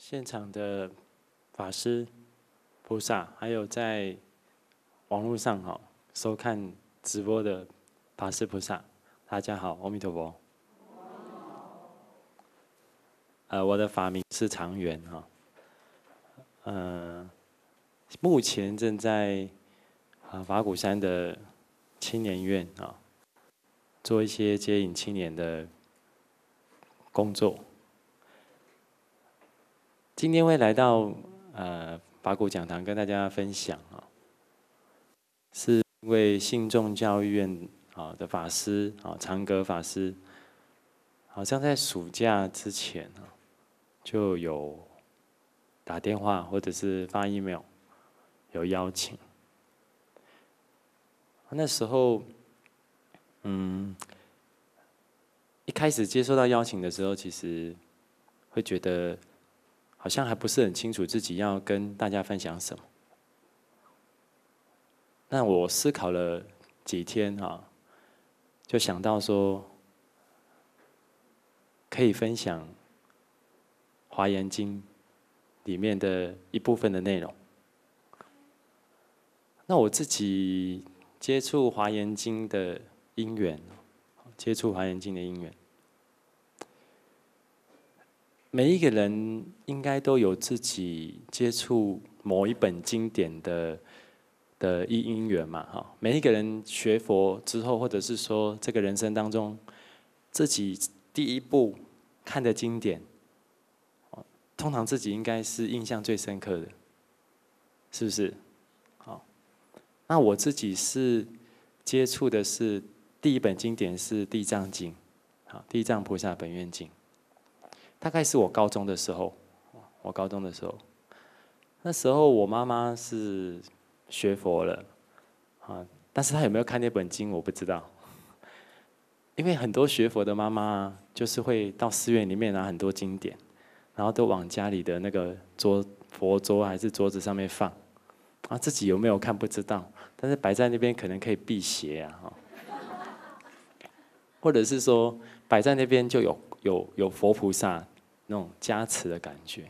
现场的法师、菩萨，还有在网络上哈收看直播的法师、菩萨，大家好，阿弥陀佛。呃，我的法名是长元哈，呃，目前正在啊法鼓山的青年院啊做一些接引青年的工作。今天会来到呃法鼓讲堂跟大家分享啊，是位信众教育院啊的法师啊长格法师，好像在暑假之前啊就有打电话或者是发 email 有邀请，那时候嗯一开始接收到邀请的时候，其实会觉得。好像还不是很清楚自己要跟大家分享什么。那我思考了几天啊，就想到说可以分享《华严经》里面的一部分的内容。那我自己接触《华严经》的因缘，接触《华严经》的因缘。每一个人应该都有自己接触某一本经典的的一因缘嘛，哈。每一个人学佛之后，或者是说这个人生当中，自己第一步看的经典，通常自己应该是印象最深刻的，是不是？好，那我自己是接触的是第一本经典是《地藏经》，好，《地藏菩萨本愿经》。大概是我高中的时候，我高中的时候，那时候我妈妈是学佛了，啊，但是她有没有看那本经我不知道，因为很多学佛的妈妈就是会到寺院里面拿很多经典，然后都往家里的那个桌佛桌还是桌子上面放，啊，自己有没有看不知道，但是摆在那边可能可以辟邪啊，或者是说摆在那边就有有有佛菩萨。那种加持的感觉，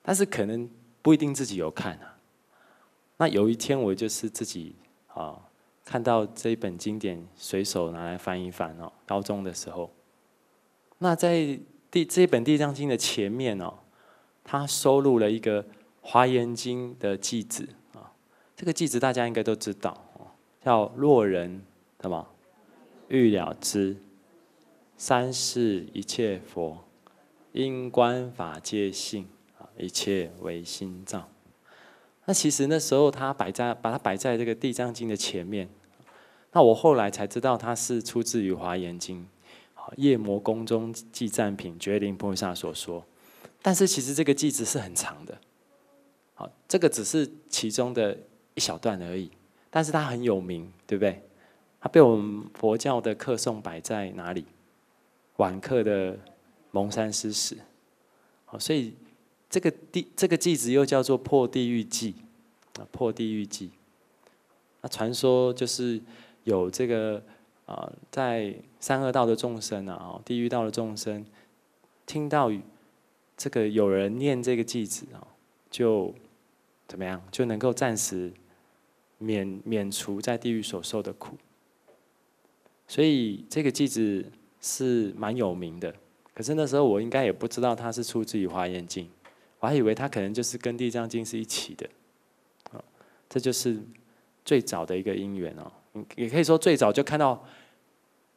但是可能不一定自己有看啊。那有一天我就是自己啊，看到这一本经典，随手拿来翻一翻哦。高中的时候，那在第这一本《地藏经》的前面哦，它收录了一个《华严经》的记子啊。这个记子大家应该都知道哦，叫“若人什么欲了知三世一切佛”。因观法界性，啊，一切唯心造。那其实那时候他摆在把它摆在这个地藏经的前面。那我后来才知道它是出自于华严经，夜魔宫中记赞品，觉灵菩萨所说。但是其实这个记子是很长的，好，这个只是其中的一小段而已。但是它很有名，对不对？它被我们佛教的客颂摆在哪里？晚课的。蒙山施食，好，所以这个地这个祭子又叫做破地狱祭，啊，破地狱祭。那传说就是有这个啊，在三恶道的众生啊，地狱道的众生，听到这个有人念这个祭子啊，就怎么样就能够暂时免免除在地狱所受的苦。所以这个祭子是蛮有名的。可是那时候我应该也不知道它是出自于华严经，我还以为它可能就是跟地藏经是一起的，啊，这就是最早的一个因缘哦。也也可以说最早就看到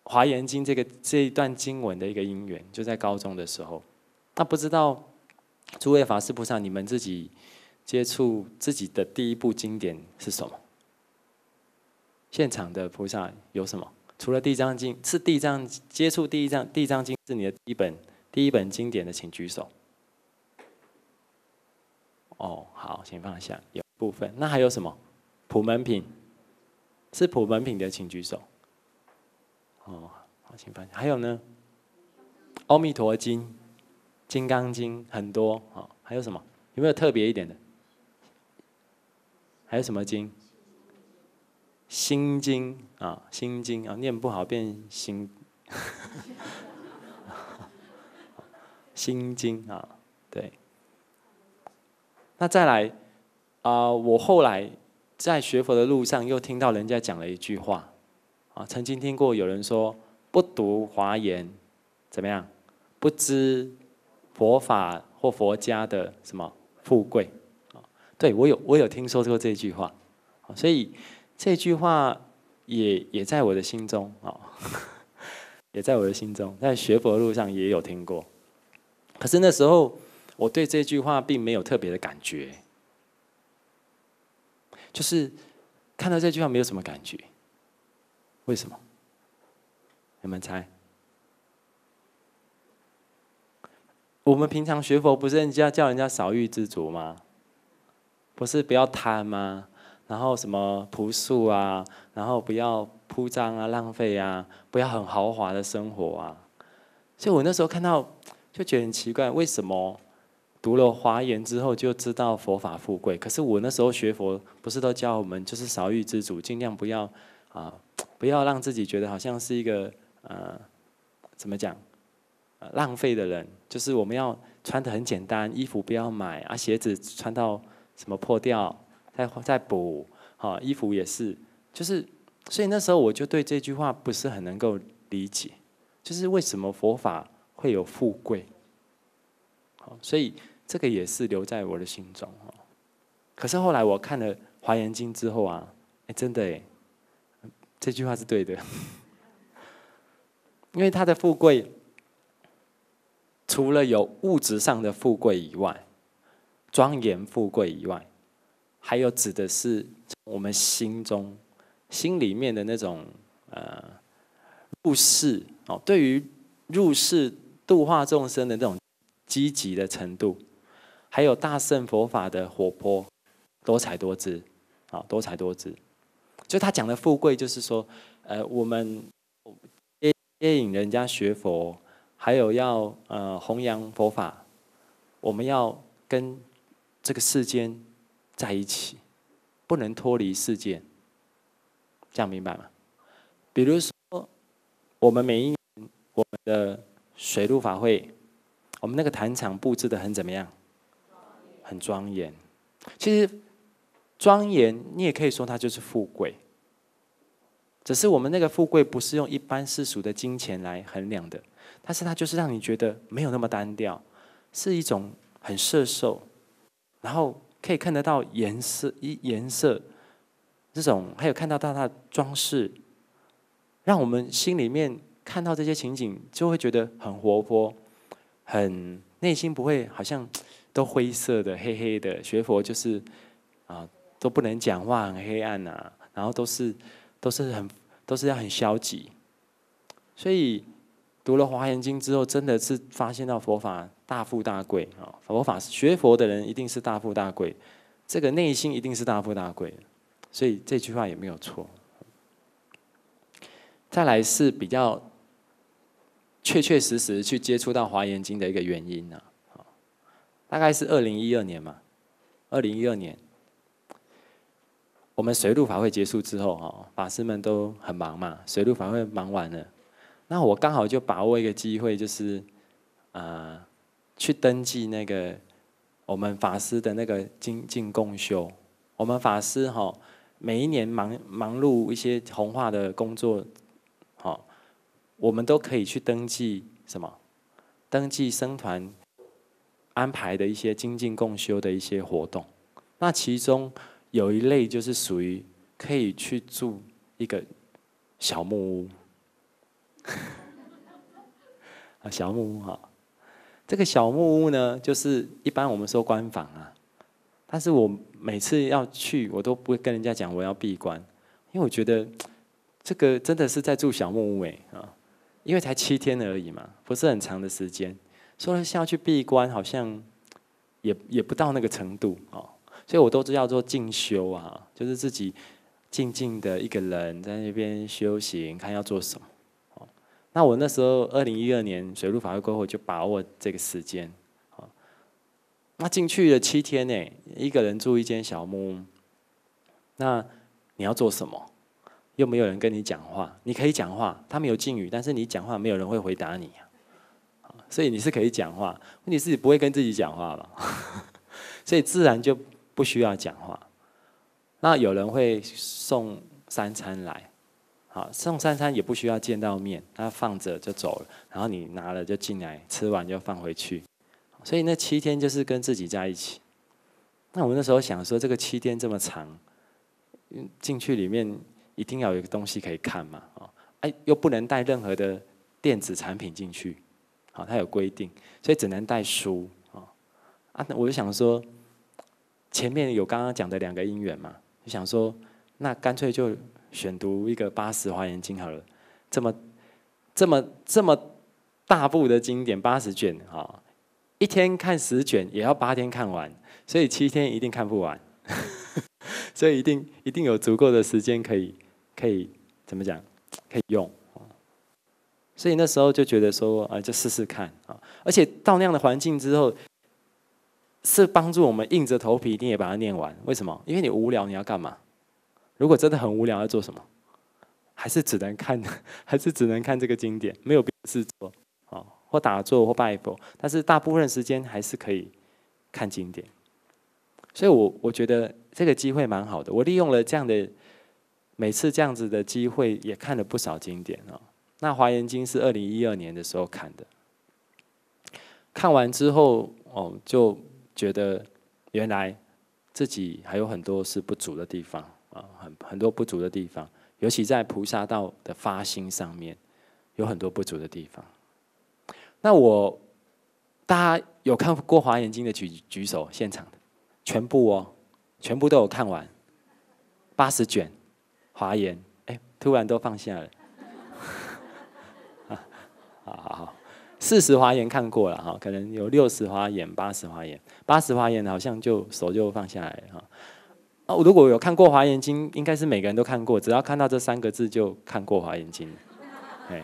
华严经这个这一段经文的一个因缘，就在高中的时候。那不知道诸位法师菩萨，你们自己接触自己的第一部经典是什么？现场的菩萨有什么？除了《地藏经》是地藏接触，《地藏地藏经》是你的一本第一本经典的，请举手。哦，好，请放下。有部分，那还有什么？普门品是普门品的，请举手。哦，好，请放下。还有呢？《阿弥陀经》《金刚经》很多哦，还有什么？有没有特别一点的？还有什么经？心经啊，心经啊，念不好变心。心经啊，对。那再来啊，我后来在学佛的路上又听到人家讲了一句话啊，曾经听过有人说，不读华严，怎么样？不知佛法或佛家的什么富贵啊？对，我有我有听说过这句话所以。这句话也也在我的心中啊，也在我的心中，在学佛路上也有听过。可是那时候我对这句话并没有特别的感觉，就是看到这句话没有什么感觉。为什么？你们猜？我们平常学佛不是人家叫人家少欲知足吗？不是不要贪吗？然后什么朴素啊，然后不要铺张啊、浪费啊，不要很豪华的生活啊。所以我那时候看到，就觉得很奇怪，为什么读了华严之后就知道佛法富贵？可是我那时候学佛，不是都教我们就是少欲知足，尽量不要啊，不要让自己觉得好像是一个呃，怎么讲，浪费的人。就是我们要穿的很简单，衣服不要买啊，鞋子穿到什么破掉。在在补，哈，衣服也是，就是，所以那时候我就对这句话不是很能够理解，就是为什么佛法会有富贵，好，所以这个也是留在我的心中哦。可是后来我看了《华严经》之后啊，哎，真的哎，这句话是对的，因为他的富贵，除了有物质上的富贵以外，庄严富贵以外。还有指的是我们心中、心里面的那种呃入世哦，对于入世度化众生的那种积极的程度，还有大圣佛法的活泼、多彩多姿啊，多彩多姿。就他讲的富贵，就是说，呃，我们接引人家学佛，还有要呃弘扬佛法，我们要跟这个世间。在一起，不能脱离世界。这样明白吗？比如说，我们每一年我们的水陆法会，我们那个坛场布置的很怎么样？很庄严。其实庄严，你也可以说它就是富贵。只是我们那个富贵不是用一般世俗的金钱来衡量的，但是它就是让你觉得没有那么单调，是一种很摄受，然后。可以看得到颜色，一颜色这种，还有看到到它装饰，让我们心里面看到这些情景，就会觉得很活泼，很内心不会好像都灰色的、黑黑的。学佛就是啊，都不能讲话，很黑暗呐，然后都是都是很都是要很消极。所以读了《华严经》之后，真的是发现到佛法。大富大贵啊！佛法学佛的人一定是大富大贵，这个内心一定是大富大贵，所以这句话也没有错。再来是比较确确实实去接触到《华严经》的一个原因呢，大概是二零一二年嘛。二零一二年，我们水陆法会结束之后，哈，法师们都很忙嘛，水陆法会忙完了，那我刚好就把握一个机会，就是啊。去登记那个我们法师的那个精进共修，我们法师哈每一年忙忙碌一些弘化的工作，好，我们都可以去登记什么？登记僧团安排的一些精进共修的一些活动。那其中有一类就是属于可以去住一个小木屋，啊，小木屋哈。这个小木屋呢，就是一般我们说关房啊。但是我每次要去，我都不会跟人家讲我要闭关，因为我觉得这个真的是在住小木屋哎啊，因为才七天而已嘛，不是很长的时间。说了要去闭关，好像也也不到那个程度哦，所以我都知道做进修啊，就是自己静静的一个人在那边修行，看要做什么。那我那时候二零一二年水陆法会过后，就把握这个时间，啊，那进去了七天呢，一个人住一间小木屋，那你要做什么？又没有人跟你讲话，你可以讲话，他们有敬语，但是你讲话没有人会回答你，啊，所以你是可以讲话，你自己不会跟自己讲话了，所以自然就不需要讲话。那有人会送三餐来。好，送三餐也不需要见到面，他放着就走了，然后你拿了就进来，吃完就放回去。所以那七天就是跟自己在一起。那我那时候想说，这个七天这么长，进去里面一定要有一个东西可以看嘛？哦，哎，又不能带任何的电子产品进去，好，它有规定，所以只能带书啊。啊，我就想说，前面有刚刚讲的两个因缘嘛，就想说，那干脆就。选读一个八十华严经好了，这么、这么、这么大部的经典，八十卷啊，一天看十卷也要八天看完，所以七天一定看不完，所以一定一定有足够的时间可以、可以怎么讲，可以用所以那时候就觉得说啊，就试试看啊，而且到那样的环境之后，是帮助我们硬着头皮一定也把它念完。为什么？因为你无聊，你要干嘛？如果真的很无聊，要做什么？还是只能看，还是只能看这个经典，没有别的事做啊。或打坐，或拜佛，但是大部分时间还是可以看经典。所以，我我觉得这个机会蛮好的。我利用了这样的每次这样子的机会，也看了不少经典啊。那《华严经》是二零一二年的时候看的，看完之后哦，就觉得原来自己还有很多是不足的地方。啊，很很多不足的地方，尤其在菩萨道的发心上面，有很多不足的地方。那我大家有看过华严经的举举手现场的，全部哦，全部都有看完，八十卷华严，哎，突然都放下了。好好好，四十华严看过了哈，可能有六十华严、八十华严，八十华严好像就手就放下来了哈。如果有看过《华严经》，应该是每个人都看过，只要看到这三个字就看过《华严经》。哎，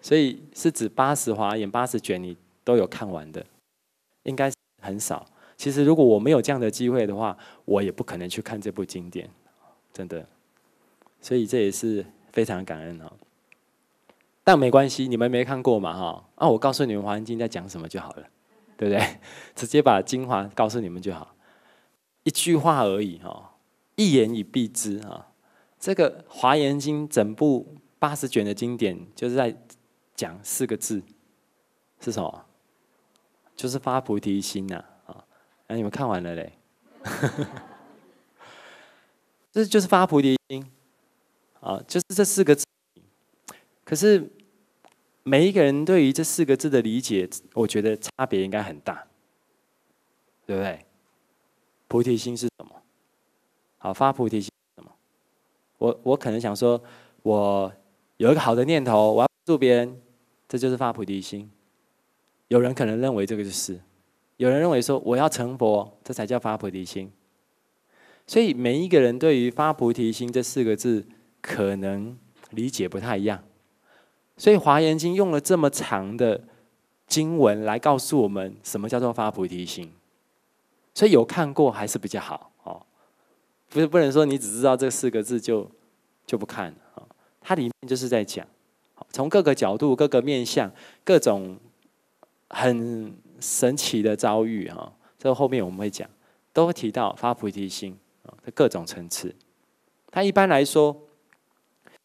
所以是指八十华严八十卷，你都有看完的，应该很少。其实如果我没有这样的机会的话，我也不可能去看这部经典，真的。所以这也是非常感恩啊。但没关系，你们没看过嘛哈？啊，我告诉你们《华严经》在讲什么就好了，对不对？直接把精华告诉你们就好。一句话而已哈，一言以蔽之啊，这个《华严经》整部八十卷的经典，就是在讲四个字，是什么？就是发菩提心呐啊！哎，你们看完了嘞，这就是发菩提心啊，就是这四个字。可是每一个人对于这四个字的理解，我觉得差别应该很大，对不对？菩提心是什么？好，发菩提心是什么？我我可能想说，我有一个好的念头，我要助别人，这就是发菩提心。有人可能认为这个就是，有人认为说我要成佛，这才叫发菩提心。所以每一个人对于发菩提心这四个字，可能理解不太一样。所以华严经用了这么长的经文来告诉我们，什么叫做发菩提心。所以有看过还是比较好哦，不是不能说你只知道这四个字就就不看啊。它里面就是在讲，从各个角度、各个面向、各种很神奇的遭遇啊。这后面我们会讲，都会提到发菩提心啊的各种层次。它一般来说，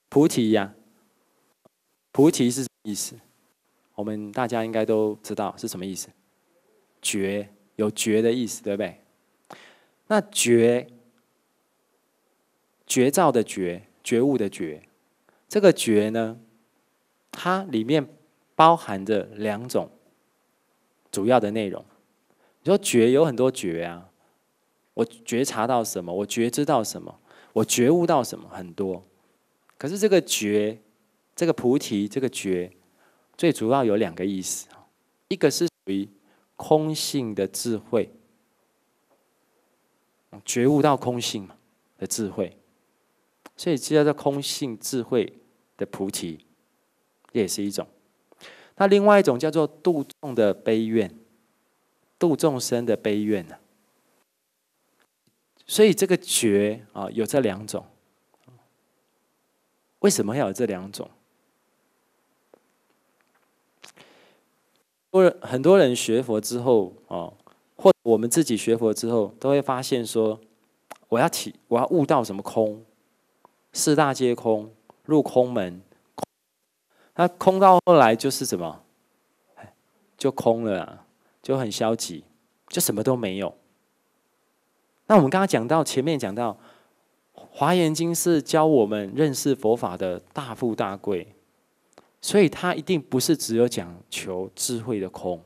菩提呀，菩提是意思，我们大家应该都知道是什么意思，觉。有觉的意思，对不对？那觉、觉照的觉，觉悟的觉，这个觉呢，它里面包含着两种主要的内容。你说觉有很多觉啊，我觉察到什么？我觉知到什么？我觉悟到什么？很多。可是这个觉，这个菩提，这个觉，最主要有两个意思一个是属于。空性的智慧，觉悟到空性嘛的智慧，所以这叫做空性智慧的菩提，也是一种。那另外一种叫做度众的悲怨，度众生的悲怨呢？所以这个觉啊，有这两种。为什么要有这两种？很多人学佛之后啊，或我们自己学佛之后，都会发现说，我要起，我要悟到什么空，四大皆空，入空门。那空到后来就是什么，就空了，就很消极，就什么都没有。那我们刚刚讲到，前面讲到，《华严经》是教我们认识佛法的大富大贵。所以，他一定不是只有讲求智慧的空，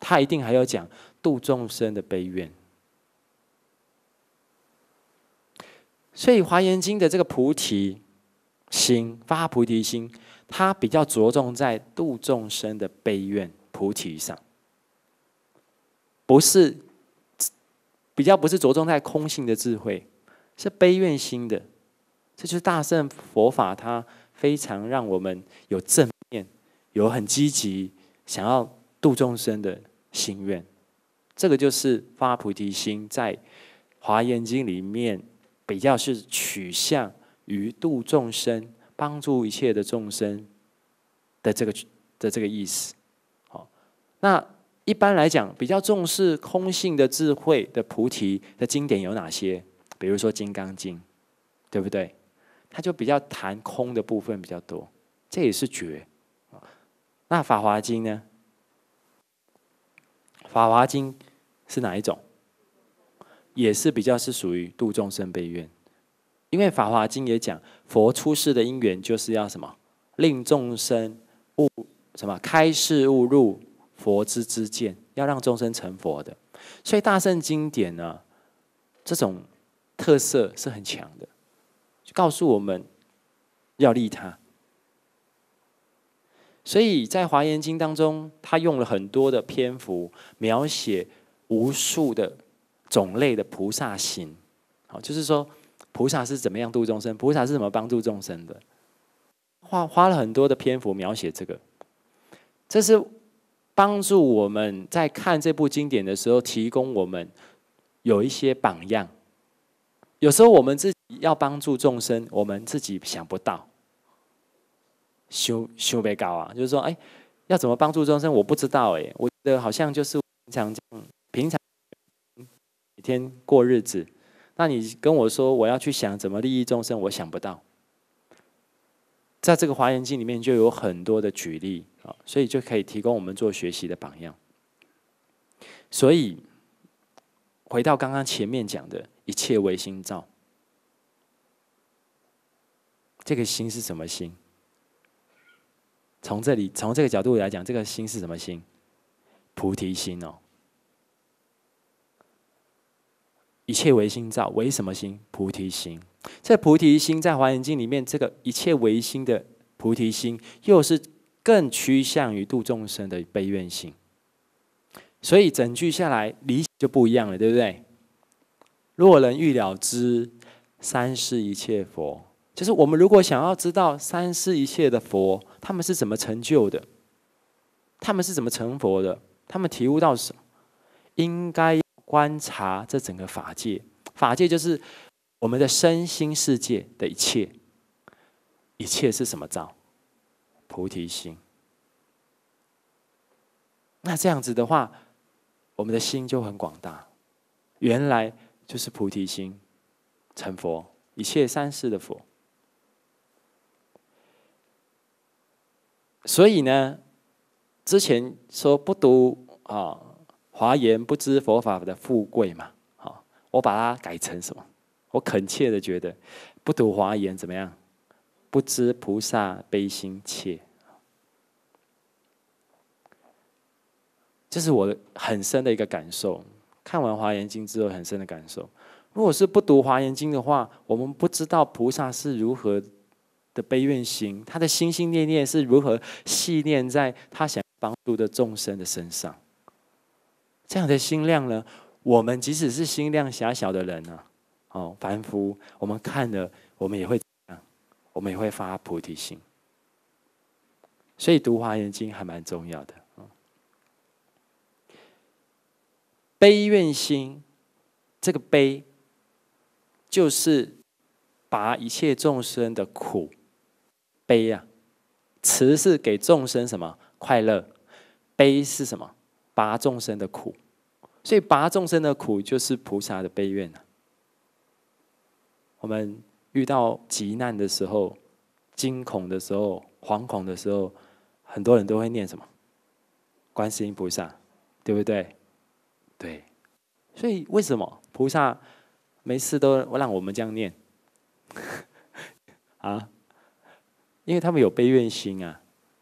他一定还有讲度众生的悲怨。所以，《华严经》的这个菩提心发菩提心，它比较着重在度众生的悲怨菩提上，不是比较不是着重在空性的智慧，是悲怨心的。这就是大圣佛法它。非常让我们有正面、有很积极、想要度众生的心愿，这个就是发菩提心，在《华严经》里面比较是取向于度众生、帮助一切的众生的这个 的这个意思。好，那一般来讲，比较重视空性的智慧的菩提的经典有哪些？比如说《金刚经》，对不对？它就比较谈空的部分比较多，这也是绝。那《法华经》呢，《法华经》是哪一种？也是比较是属于度众生悲愿，因为《法华经》也讲佛出世的因缘就是要什么，令众生悟什么，开示悟入佛之之见，要让众生成佛的。所以大圣经典呢，这种特色是很强的。就告诉我们，要利他。所以在华严经当中，他用了很多的篇幅描写无数的种类的菩萨行，好，就是说菩萨是怎么样度众生，菩萨是怎么帮助众生的，花花了很多的篇幅描写这个。这是帮助我们在看这部经典的时候，提供我们有一些榜样。有时候我们自己要帮助众生，我们自己想不到，修修被高啊！就是说，哎，要怎么帮助众生，我不知道，哎，我觉得好像就是平常平常每天过日子，那你跟我说我要去想怎么利益众生，我想不到。在这个《华严经》里面就有很多的举例啊，所以就可以提供我们做学习的榜样。所以回到刚刚前面讲的。一切唯心造，这个心是什么心？从这里，从这个角度来讲，这个心是什么心？菩提心哦，一切唯心造，为什么心？菩提心。这菩提心在《华严经》里面，这个一切唯心的菩提心，又是更趋向于度众生的悲愿心。所以整句下来，理就不一样了，对不对？若人欲了知三世一切佛，就是我们如果想要知道三世一切的佛，他们是怎么成就的，他们是怎么成佛的，他们体悟到什么？应该观察这整个法界，法界就是我们的身心世界的一切，一切是什么造？菩提心。那这样子的话，我们的心就很广大，原来。就是菩提心，成佛，一切三世的佛。所以呢，之前说不读啊《华严》，不知佛法的富贵嘛。啊，我把它改成什么？我恳切的觉得，不读《华严》，怎么样？不知菩萨悲心切。这是我很深的一个感受。看完《华严经》之后，很深的感受。如果是不读《华严经》的话，我们不知道菩萨是如何的悲愿心，他的心心念念是如何系念在他想帮助的众生的身上。这样的心量呢？我们即使是心量狭小的人呢，哦，凡夫，我们看了，我们也会怎样？我们也会发菩提心。所以读《华严经》还蛮重要的。悲愿心，这个悲就是拔一切众生的苦，悲啊，慈是给众生什么快乐？悲是什么？拔众生的苦，所以拔众生的苦就是菩萨的悲愿啊。我们遇到急难的时候、惊恐的时候、惶恐的时候，很多人都会念什么？观世音菩萨，对不对？对，所以为什么菩萨每次都让我们这样念 啊？因为他们有悲愿心啊，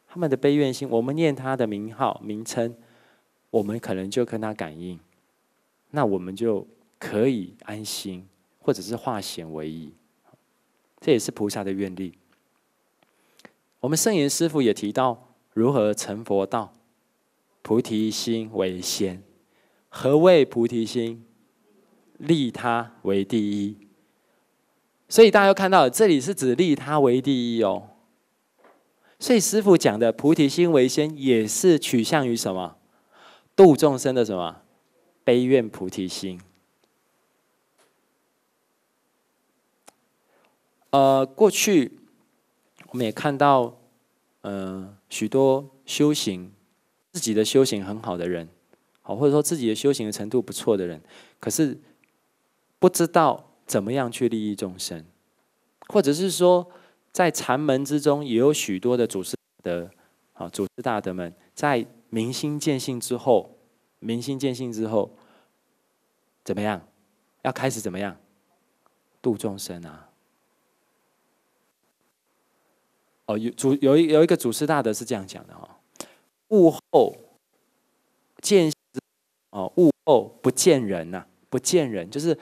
他们的悲愿心，我们念他的名号名称，我们可能就跟他感应，那我们就可以安心，或者是化险为夷，这也是菩萨的愿力。我们圣严师父也提到如何成佛道，菩提心为先。何谓菩提心？利他为第一，所以大家又看到这里是指利他为第一哦。所以师傅讲的菩提心为先，也是取向于什么？度众生的什么？悲愿菩提心。呃，过去我们也看到，嗯，许多修行自己的修行很好的人。好，或者说自己的修行的程度不错的人，可是不知道怎么样去利益众生，或者是说，在禅门之中也有许多的祖师的，啊，祖师大德们在明心见性之后，明心见性之后，怎么样？要开始怎么样？度众生啊！哦，有祖有一有一个祖师大德是这样讲的哈，悟后见。哦，物后不见人呐，不见人就是，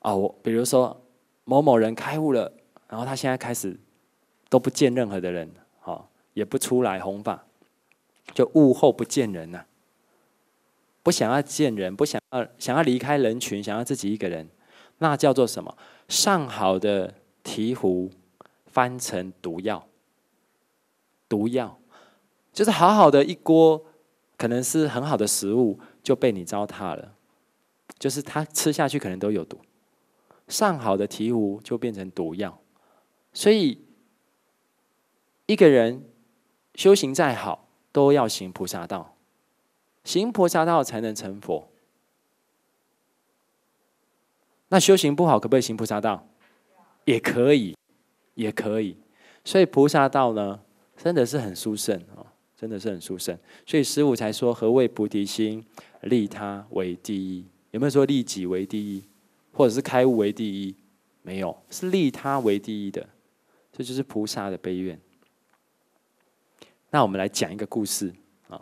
哦，我比如说某某人开悟了，然后他现在开始都不见任何的人，哦，也不出来弘法，就物后不见人呐，不想要见人，不想要想要离开人群，想要自己一个人，那叫做什么？上好的醍醐翻成毒药，毒药就是好好的一锅，可能是很好的食物。就被你糟蹋了，就是他吃下去可能都有毒，上好的醍醐就变成毒药，所以一个人修行再好，都要行菩萨道，行菩萨道才能成佛。那修行不好，可不可以行菩萨道？也可以，也可以。所以菩萨道呢，真的是很殊胜啊。真的是很殊胜，所以十五才说何谓菩提心？利他为第一，有没有说利己为第一，或者是开悟为第一？没有，是利他为第一的，这就是菩萨的悲愿。那我们来讲一个故事啊，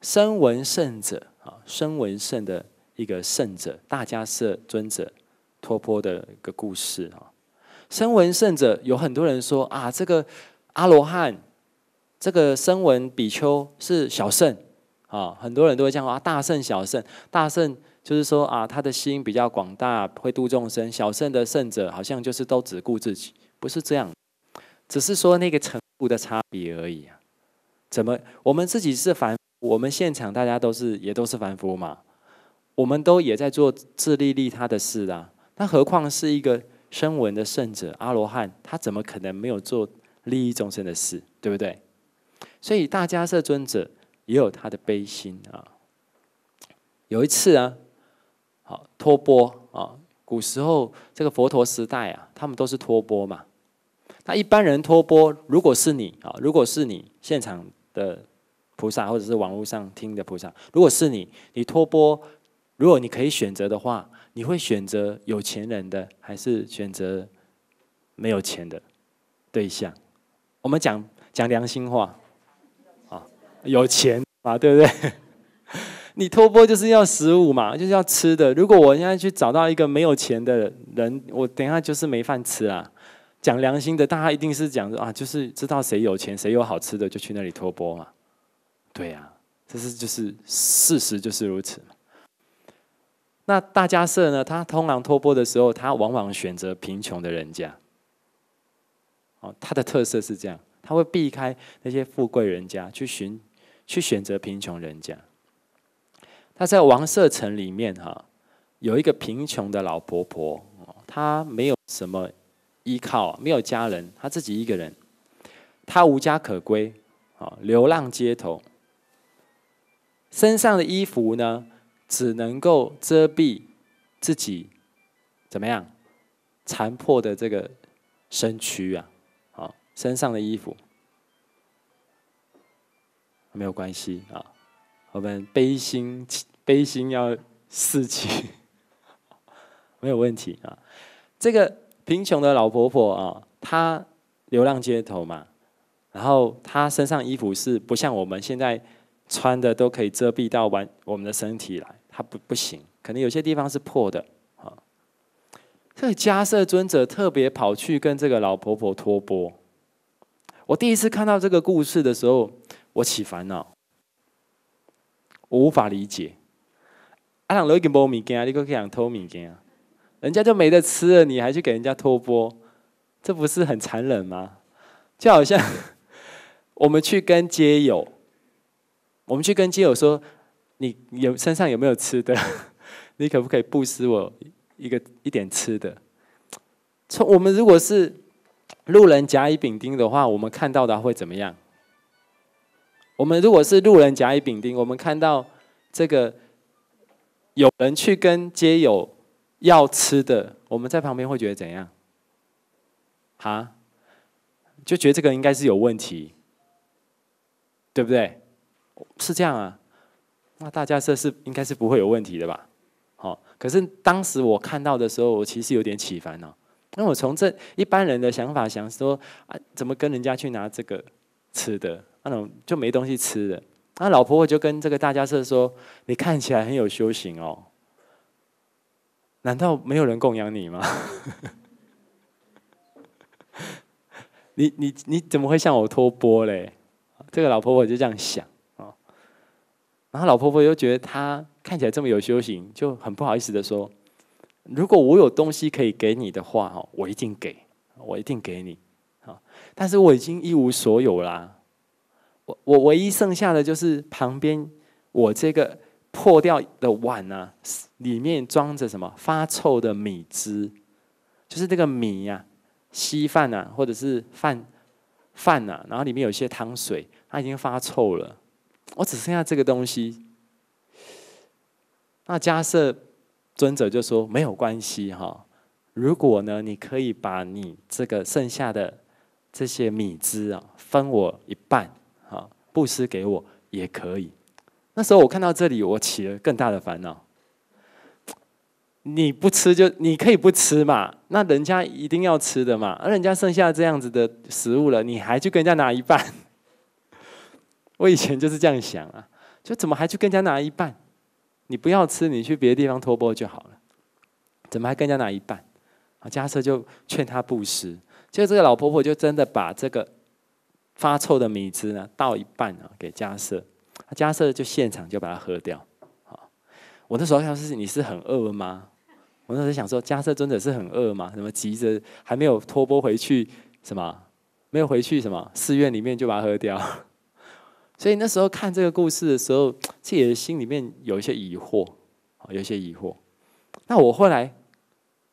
身闻圣者啊，身闻圣的一个圣者，大家是尊者托钵的一个故事啊，身闻圣者有很多人说啊，这个阿罗汉。这个声闻比丘是小圣啊，很多人都会讲啊，大圣小圣，大圣就是说啊，他的心比较广大，会度众生；小圣的圣者好像就是都只顾自己，不是这样，只是说那个程度的差别而已啊。怎么我们自己是凡，我们现场大家都是也都是凡夫嘛，我们都也在做自利利他的事啊，那何况是一个声闻的圣者阿罗汉，他怎么可能没有做利益众生的事？对不对？所以，大家是尊者，也有他的悲心啊。有一次啊，好托钵啊，古时候这个佛陀时代啊，他们都是托钵嘛。那一般人托钵，如果是你啊，如果是你现场的菩萨，或者是网络上听的菩萨，如果是你，你托钵，如果你可以选择的话，你会选择有钱人的，还是选择没有钱的对象？我们讲讲良心话。有钱嘛，对不对？你托播就是要食物嘛，就是要吃的。如果我现在去找到一个没有钱的人，我等下就是没饭吃啊！讲良心的，大家一定是讲啊，就是知道谁有钱，谁有好吃的，就去那里托播嘛。对呀，这是就是事实，就是如此。那大家社呢，他通常托播的时候，他往往选择贫穷的人家。哦，他的特色是这样，他会避开那些富贵人家，去寻。去选择贫穷人家。他在王舍城里面哈，有一个贫穷的老婆婆，她没有什么依靠，没有家人，她自己一个人，她无家可归，啊，流浪街头，身上的衣服呢，只能够遮蔽自己怎么样残破的这个身躯啊，啊，身上的衣服。没有关系啊，我们背心背心要四起，没有问题啊。这个贫穷的老婆婆啊，她流浪街头嘛，然后她身上衣服是不像我们现在穿的都可以遮蔽到完我们的身体来，她不不行，可能有些地方是破的啊。这个迦瑟尊者特别跑去跟这个老婆婆托钵。我第一次看到这个故事的时候。我起烦恼，我无法理解。阿人偷一件波米啊，你可去人偷米啊？人家就没得吃了，你还去给人家偷波，这不是很残忍吗？就好像 我们去跟街友，我们去跟街友说：“你有身上有没有吃的？你可不可以布施我一个一点吃的？”从我们如果是路人甲乙丙丁的话，我们看到的会怎么样？我们如果是路人甲乙丙丁，我们看到这个有人去跟街友要吃的，我们在旁边会觉得怎样？啊？就觉得这个应该是有问题，对不对？是这样啊。那大家这是应该是不会有问题的吧？好，可是当时我看到的时候，我其实有点起烦恼，那我从这一般人的想法想说啊，怎么跟人家去拿这个？吃的那种就没东西吃的，那老婆婆就跟这个大家社说：“你看起来很有修行哦，难道没有人供养你吗？你你你怎么会向我托钵嘞？”这个老婆婆就这样想啊，然后老婆婆又觉得她看起来这么有修行，就很不好意思的说：“如果我有东西可以给你的话，哦，我一定给，我一定给你。”但是我已经一无所有啦，我我唯一剩下的就是旁边我这个破掉的碗啊，里面装着什么发臭的米汁，就是这个米呀、稀饭啊，或者是饭饭啊，然后里面有些汤水，它已经发臭了。我只剩下这个东西。那假设尊者就说没有关系哈，如果呢，你可以把你这个剩下的。这些米汁啊，分我一半，好布施给我也可以。那时候我看到这里，我起了更大的烦恼。你不吃就你可以不吃嘛，那人家一定要吃的嘛，而人家剩下这样子的食物了，你还去跟人家拿一半？我以前就是这样想啊，就怎么还去跟人家拿一半？你不要吃，你去别的地方托钵就好了。怎么还跟人家拿一半？啊，迦奢就劝他布施。就这个老婆婆就真的把这个发臭的米汁呢倒一半啊给加色。加色就现场就把它喝掉。好，我那时候想是你是很饿吗？我那时候想说加色真的是很饿吗？怎么急着还没有托钵回去什么，没有回去什么寺院里面就把它喝掉。所以那时候看这个故事的时候，自己的心里面有一些疑惑，有有些疑惑。那我后来，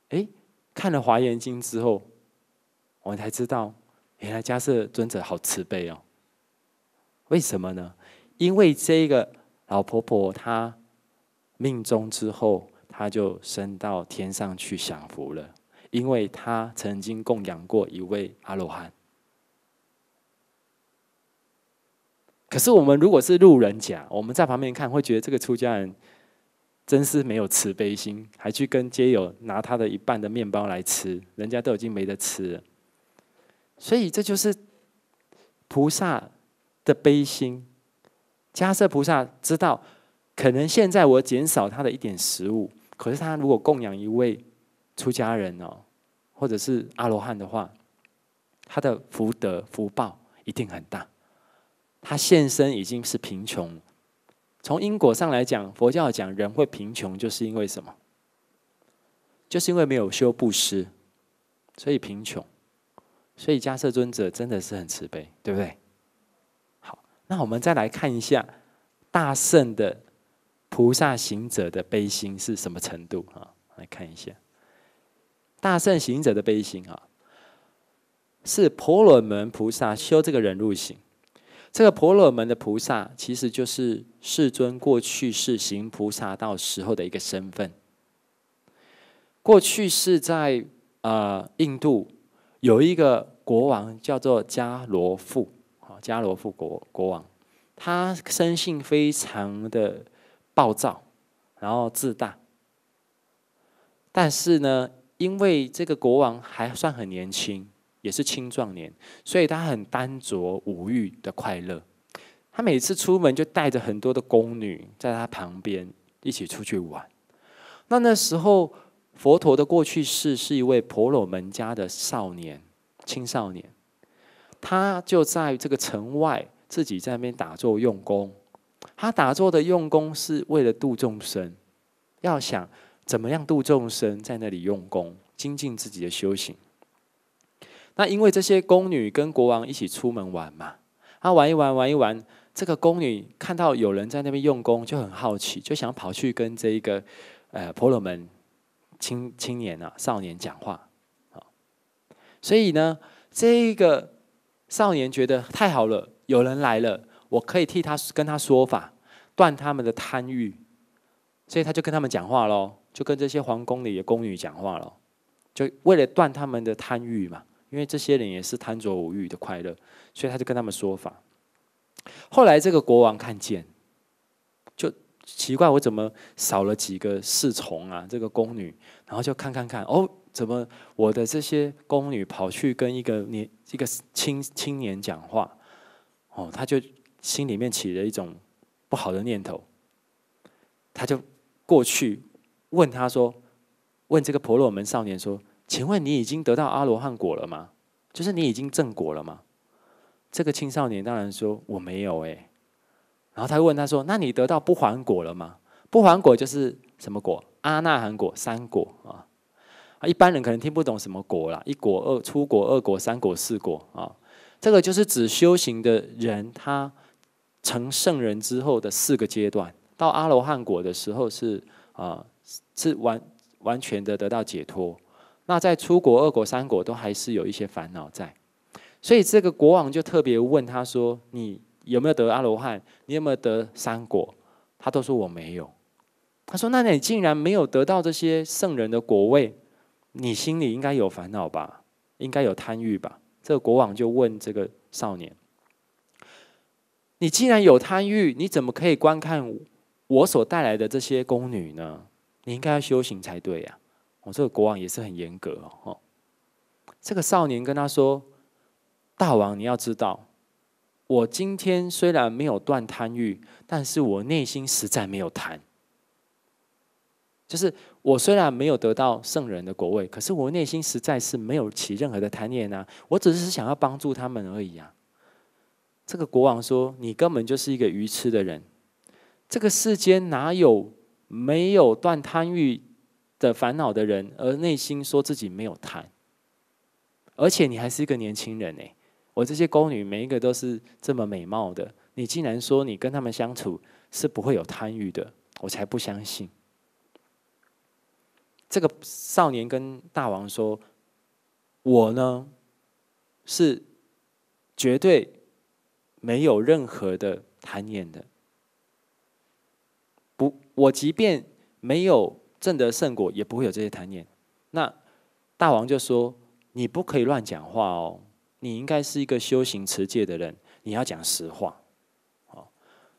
哎，看了《华严经》之后。我才知道，原来迦舍尊者好慈悲哦。为什么呢？因为这个老婆婆她命中之后，她就升到天上去享福了，因为她曾经供养过一位阿罗汉。可是我们如果是路人甲，我们在旁边看，会觉得这个出家人真是没有慈悲心，还去跟街友拿他的一半的面包来吃，人家都已经没得吃了。所以这就是菩萨的悲心。迦叶菩萨知道，可能现在我减少他的一点食物，可是他如果供养一位出家人哦，或者是阿罗汉的话，他的福德福报一定很大。他现身已经是贫穷，从因果上来讲，佛教讲人会贫穷，就是因为什么？就是因为没有修布施，所以贫穷。所以迦摄尊者真的是很慈悲，对不对？好，那我们再来看一下大圣的菩萨行者的悲心是什么程度啊？来看一下大圣行者的悲心啊，是婆罗门菩萨修这个忍辱行。这个婆罗门的菩萨其实就是世尊过去世行菩萨到时候的一个身份。过去是在啊印度有一个。国王叫做加罗富，啊，加罗富国国王，他生性非常的暴躁，然后自大。但是呢，因为这个国王还算很年轻，也是青壮年，所以他很单着无欲的快乐。他每次出门就带着很多的宫女在他旁边一起出去玩。那那时候，佛陀的过去世是一位婆罗门家的少年。青少年，他就在这个城外自己在那边打坐用功。他打坐的用功是为了度众生，要想怎么样度众生，在那里用功精进自己的修行。那因为这些宫女跟国王一起出门玩嘛，他玩一玩玩一玩，这个宫女看到有人在那边用功，就很好奇，就想跑去跟这一个呃婆罗门青青年啊少年讲话。所以呢，这个少年觉得太好了，有人来了，我可以替他跟他说法，断他们的贪欲。所以他就跟他们讲话喽，就跟这些皇宫里的宫女讲话喽，就为了断他们的贪欲嘛。因为这些人也是贪着无欲的快乐，所以他就跟他们说法。后来这个国王看见，就奇怪我怎么少了几个侍从啊？这个宫女，然后就看看看，哦。怎么？我的这些宫女跑去跟一个年、一个青青年讲话，哦，他就心里面起了一种不好的念头，他就过去问他说：“问这个婆罗门少年说，请问你已经得到阿罗汉果了吗？就是你已经正果了吗？”这个青少年当然说：“我没有哎。”然后他问他说：“那你得到不还果了吗？”不还果就是什么果？阿那含果、三果啊。啊，一般人可能听不懂什么国啦，一国、二出国、二国、三国、四国啊，这个就是指修行的人他成圣人之后的四个阶段。到阿罗汉果的时候是啊，是完完全的得到解脱。那在出国、二国、三国都还是有一些烦恼在，所以这个国王就特别问他说：“你有没有得阿罗汉？你有没有得三果？”他都说我没有。他说：“那你竟然没有得到这些圣人的果位？”你心里应该有烦恼吧，应该有贪欲吧？这个国王就问这个少年：“你既然有贪欲，你怎么可以观看我所带来的这些宫女呢？你应该要修行才对呀！”我这个国王也是很严格哦。这个少年跟他说：“大王，你要知道，我今天虽然没有断贪欲，但是我内心实在没有贪，就是。”我虽然没有得到圣人的国位，可是我内心实在是没有起任何的贪念呐。我只是想要帮助他们而已啊。这个国王说：“你根本就是一个愚痴的人。这个世间哪有没有断贪欲的烦恼的人，而内心说自己没有贪？而且你还是一个年轻人哎，我这些宫女每一个都是这么美貌的，你竟然说你跟他们相处是不会有贪欲的，我才不相信。”这个少年跟大王说：“我呢，是绝对没有任何的贪念的。不，我即便没有证得圣果，也不会有这些贪念。那大王就说：你不可以乱讲话哦，你应该是一个修行持戒的人，你要讲实话。哦，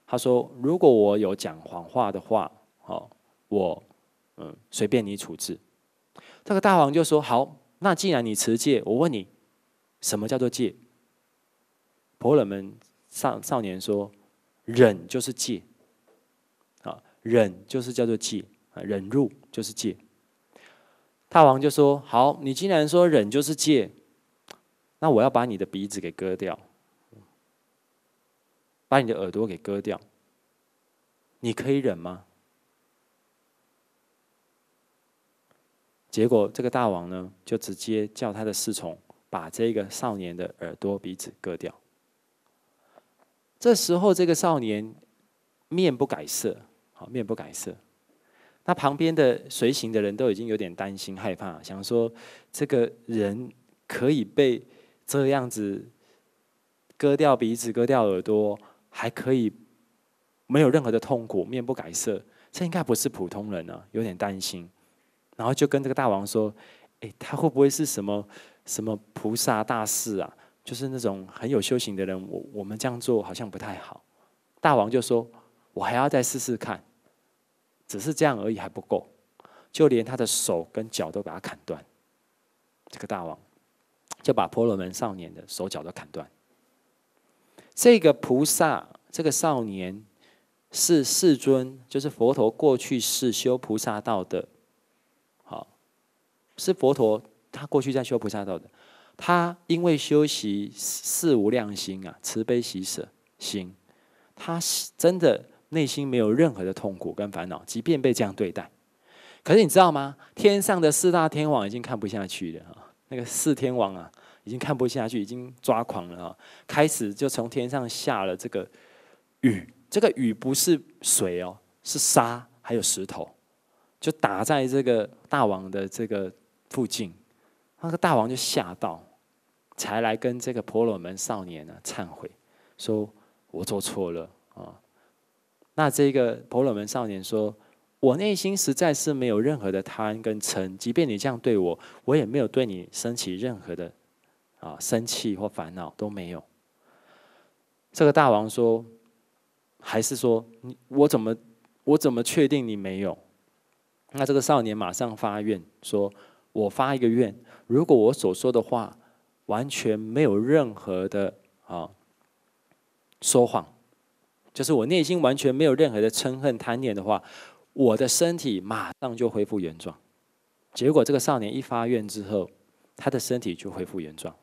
他说：如果我有讲谎话的话，哦，我。”嗯，随便你处置。这个大王就说：“好，那既然你持戒，我问你，什么叫做戒？”婆罗门少少年说：“忍就是戒，啊，忍就是叫做戒啊，忍辱就是戒。”大王就说：“好，你既然说忍就是戒，那我要把你的鼻子给割掉，把你的耳朵给割掉，你可以忍吗？”结果，这个大王呢，就直接叫他的侍从把这个少年的耳朵、鼻子割掉。这时候，这个少年面不改色，好，面不改色。那旁边的随行的人都已经有点担心、害怕，想说这个人可以被这样子割掉鼻子、割掉耳朵，还可以没有任何的痛苦，面不改色，这应该不是普通人啊，有点担心。然后就跟这个大王说：“哎，他会不会是什么什么菩萨大士啊？就是那种很有修行的人。我我们这样做好像不太好。”大王就说：“我还要再试试看，只是这样而已还不够。就连他的手跟脚都把它砍断。”这个大王就把婆罗门少年的手脚都砍断。这个菩萨，这个少年是世尊，就是佛陀过去是修菩萨道的。是佛陀，他过去在修菩萨道的，他因为修习四无量心啊，慈悲喜舍心，他真的内心没有任何的痛苦跟烦恼，即便被这样对待。可是你知道吗？天上的四大天王已经看不下去了啊！那个四天王啊，已经看不下去，已经抓狂了啊！开始就从天上下了这个雨，这个雨不是水哦，是沙还有石头，就打在这个大王的这个。附近，那个大王就吓到，才来跟这个婆罗门少年呢忏悔，说：“我做错了啊。”那这个婆罗门少年说：“我内心实在是没有任何的贪跟嗔，即便你这样对我，我也没有对你升起任何的啊生气或烦恼都没有。”这个大王说：“还是说你我怎么我怎么确定你没有？”那这个少年马上发愿说。我发一个愿：如果我所说的话完全没有任何的啊说谎，就是我内心完全没有任何的嗔恨、贪念的话，我的身体马上就恢复原状。结果这个少年一发愿之后，他的身体就恢复原状。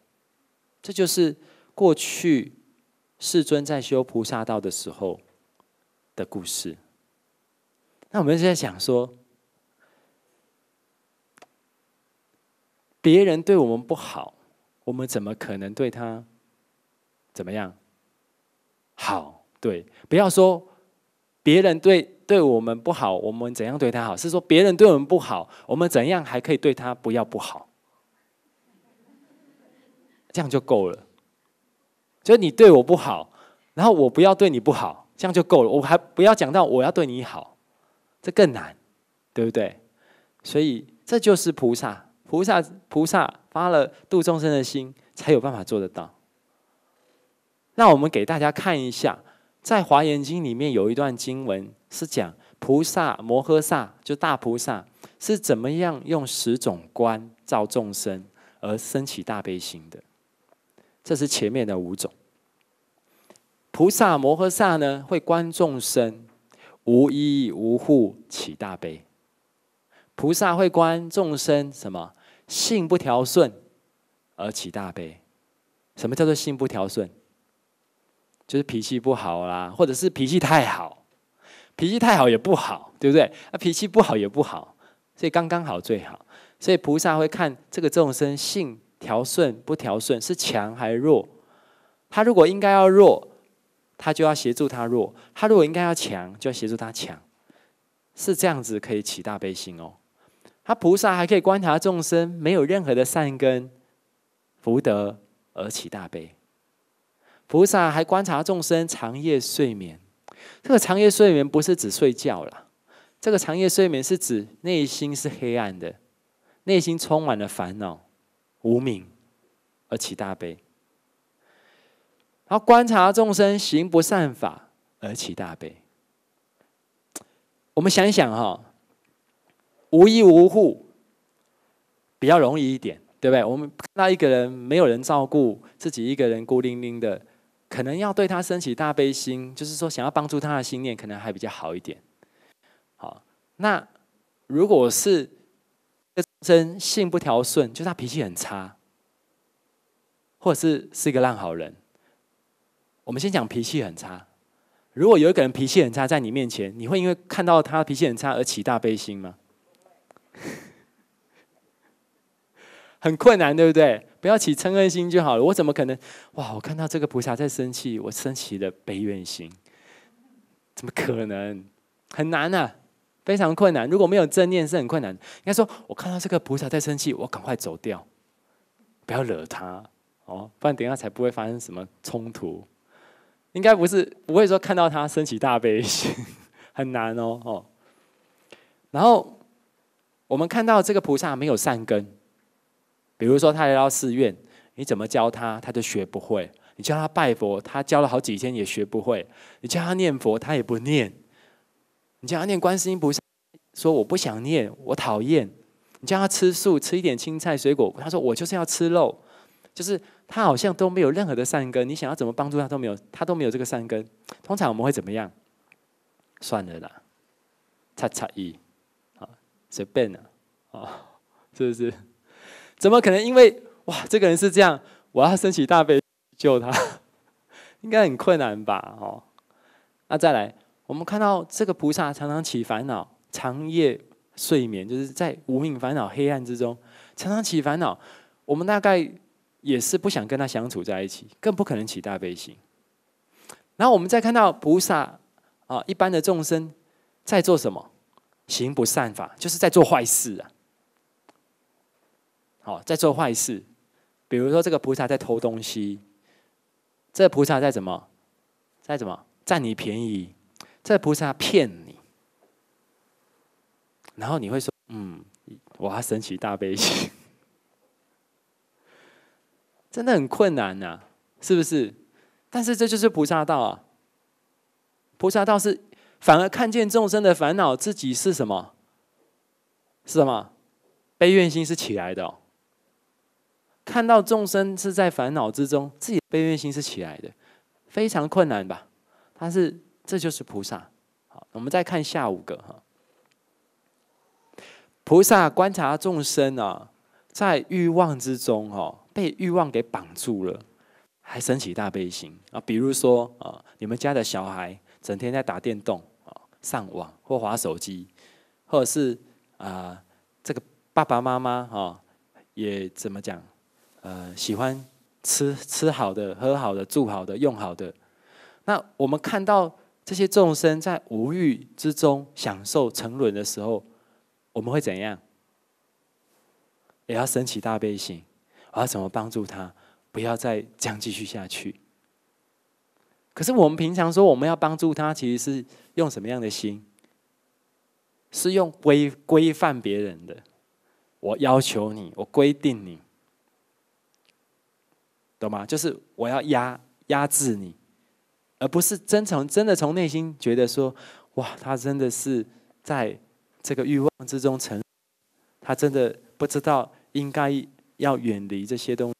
这就是过去世尊在修菩萨道的时候的故事。那我们现在想说。别人对我们不好，我们怎么可能对他怎么样好？对，不要说别人对对我们不好，我们怎样对他好？是说别人对我们不好，我们怎样还可以对他不要不好？这样就够了。就你对我不好，然后我不要对你不好，这样就够了。我还不要讲到我要对你好，这更难，对不对？所以这就是菩萨。菩萨菩萨发了度众生的心，才有办法做得到。那我们给大家看一下，在《华严经》里面有一段经文是讲菩萨摩诃萨，就大菩萨是怎么样用十种观照众生而升起大悲心的。这是前面的五种。菩萨摩诃萨呢，会观众生无依无护起大悲。菩萨会观众生什么？性不调顺而起大悲，什么叫做性不调顺？就是脾气不好啦，或者是脾气太好，脾气太好也不好，对不对？啊，脾气不好也不好，所以刚刚好最好。所以菩萨会看这个众生性调顺不调顺，是强还是弱？他如果应该要弱，他就要协助他弱；他如果应该要强，就要协助他强。是这样子可以起大悲心哦。他菩萨还可以观察众生，没有任何的善根福德而起大悲。菩萨还观察众生长夜睡眠，这个长夜睡眠不是指睡觉了，这个长夜睡眠是指内心是黑暗的，内心充满了烦恼无明而起大悲。然后观察众生行不善法而起大悲。我们想想哈。无依无护，比较容易一点，对不对？我们看到一个人没有人照顾，自己一个人孤零零的，可能要对他升起大悲心，就是说想要帮助他的心念，可能还比较好一点。好，那如果是真性不调顺，就是他脾气很差，或者是是一个烂好人，我们先讲脾气很差。如果有一个人脾气很差在你面前，你会因为看到他脾气很差而起大悲心吗？很困难，对不对？不要起嗔恨心就好了。我怎么可能？哇！我看到这个菩萨在生气，我升起的悲怨心，怎么可能？很难啊，非常困难。如果没有正念，是很困难。应该说，我看到这个菩萨在生气，我赶快走掉，不要惹他哦，不然等下才不会发生什么冲突。应该不是不会说看到他升起大悲心，很难哦哦。然后。我们看到这个菩萨没有善根，比如说他来到寺院，你怎么教他，他就学不会；你教他拜佛，他教了好几天也学不会；你教他念佛，他也不念；你教他念观世音菩萨，说我不想念，我讨厌；你教他吃素，吃一点青菜水果，他说我就是要吃肉，就是他好像都没有任何的善根。你想要怎么帮助他都没有，他都没有这个善根。通常我们会怎么样？算了啦，擦擦一。随便呢，啊，是不 是？怎么可能？因为哇，这个人是这样，我要升起大悲救他，应该很困难吧？哦，那再来，我们看到这个菩萨常常起烦恼，长夜睡眠，就是在无明烦恼黑暗之中常常起烦恼。我们大概也是不想跟他相处在一起，更不可能起大悲心。然后我们再看到菩萨啊，一般的众生在做什么？行不善法，就是在做坏事啊！好，在做坏事，比如说这个菩萨在偷东西，这个菩萨在怎么，在怎么占你便宜，这个菩萨骗你，然后你会说：“嗯，我要升起大悲心，真的很困难呐，是不是？”但是这就是菩萨道啊，菩萨道是。反而看见众生的烦恼，自己是什么？是什么？悲怨心是起来的。哦。看到众生是在烦恼之中，自己悲怨心是起来的，非常困难吧？他是这就是菩萨。好，我们再看下五个哈。菩萨观察众生啊，在欲望之中哦，被欲望给绑住了，还升起大悲心啊。比如说啊，你们家的小孩整天在打电动。上网或划手机，或者是啊，这个爸爸妈妈哈，也怎么讲？呃，喜欢吃吃好的、喝好的、住好的、用好的。那我们看到这些众生在无欲之中享受沉沦的时候，我们会怎样？也要升起大悲心，我要怎么帮助他，不要再这样继续下去？可是我们平常说我们要帮助他，其实是。用什么样的心？是用规规范别人的？我要求你，我规定你，懂吗？就是我要压压制你，而不是真从真的从内心觉得说，哇，他真的是在这个欲望之中成，他真的不知道应该要远离这些东西，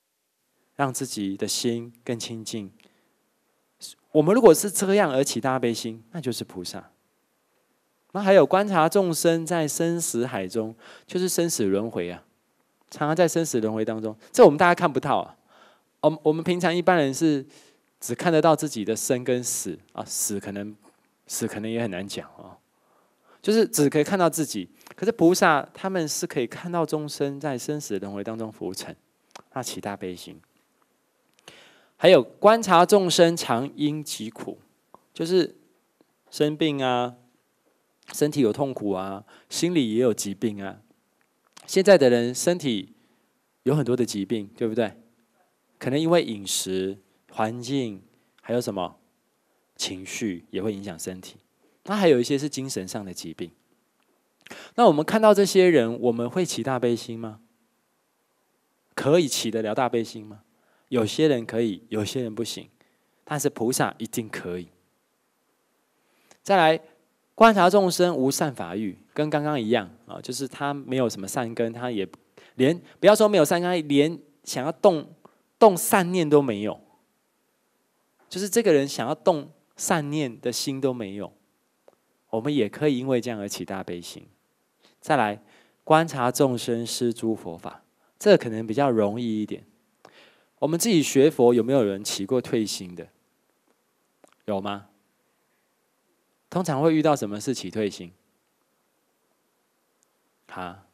让自己的心更清净。我们如果是这样而起大悲心，那就是菩萨。那还有观察众生在生死海中，就是生死轮回啊，常常在生死轮回当中，这我们大家看不到啊。我我们平常一般人是只看得到自己的生跟死啊，死可能死可能也很难讲哦，就是只可以看到自己。可是菩萨他们是可以看到众生在生死轮回当中浮沉，那起大悲心。还有观察众生常因疾苦，就是生病啊，身体有痛苦啊，心理也有疾病啊。现在的人身体有很多的疾病，对不对？可能因为饮食、环境，还有什么情绪也会影响身体。那还有一些是精神上的疾病。那我们看到这些人，我们会起大悲心吗？可以起得了大悲心吗？有些人可以，有些人不行，但是菩萨一定可以。再来观察众生无善法欲，跟刚刚一样啊，就是他没有什么善根，他也连不要说没有善根，连想要动动善念都没有。就是这个人想要动善念的心都没有，我们也可以因为这样而起大悲心。再来观察众生施诸佛法，这可能比较容易一点。我们自己学佛有没有人起过退心的？有吗？通常会遇到什么事起退心？啊，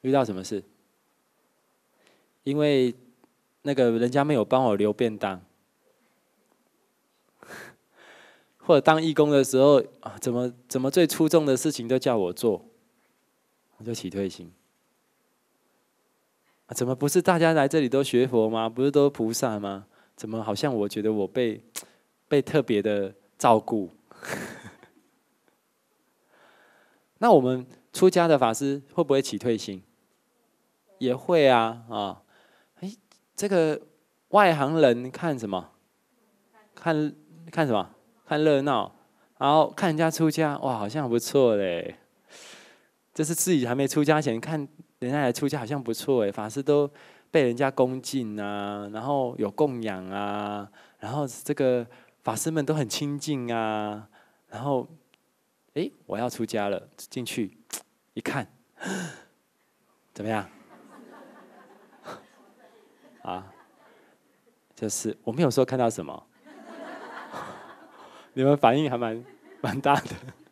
遇到什么事？因为那个人家没有帮我留便当，或者当义工的时候，啊，怎么怎么最出众的事情都叫我做，我就起退心。怎么不是大家来这里都学佛吗？不是都菩萨吗？怎么好像我觉得我被被特别的照顾？那我们出家的法师会不会起退心？也会啊啊！哎，这个外行人看什么？看看什么？看热闹，然后看人家出家，哇，好像不错嘞。这是自己还没出家前看。人家来出家好像不错哎，法师都被人家恭敬啊，然后有供养啊，然后这个法师们都很亲近啊，然后，哎，我要出家了，进去一看，怎么样？啊？就是我们有时候看到什么，你们反应还蛮蛮大的。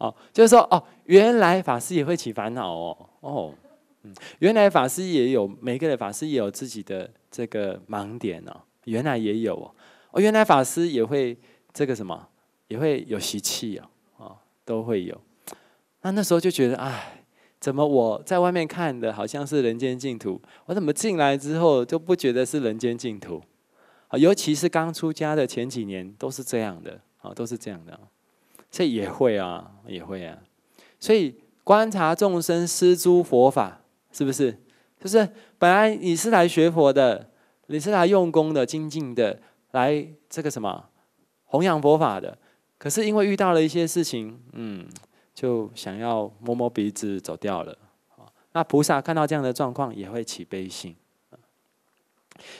哦，就是说哦，原来法师也会起烦恼哦，哦，嗯，原来法师也有每个人法师也有自己的这个盲点哦，原来也有哦，哦，原来法师也会这个什么，也会有习气哦，哦，都会有。那那时候就觉得，哎，怎么我在外面看的好像是人间净土，我怎么进来之后就不觉得是人间净土？啊，尤其是刚出家的前几年都是这样的，啊，都是这样的。这也会啊，也会啊，所以观察众生施诸佛法，是不是？就是本来你是来学佛的，你是来用功的、精进的，来这个什么弘扬佛法的，可是因为遇到了一些事情，嗯，就想要摸摸鼻子走掉了。那菩萨看到这样的状况，也会起悲心。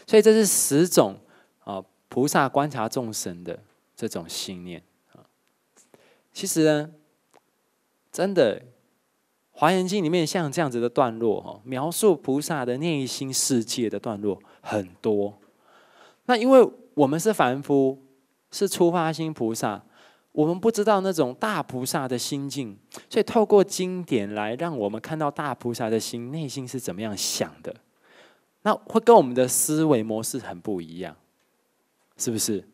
所以这是十种啊，菩萨观察众生的这种信念。其实呢，真的，《华严经》里面像这样子的段落，哈，描述菩萨的内心世界的段落很多。那因为我们是凡夫，是初发心菩萨，我们不知道那种大菩萨的心境，所以透过经典来让我们看到大菩萨的心内心是怎么样想的，那会跟我们的思维模式很不一样，是不是？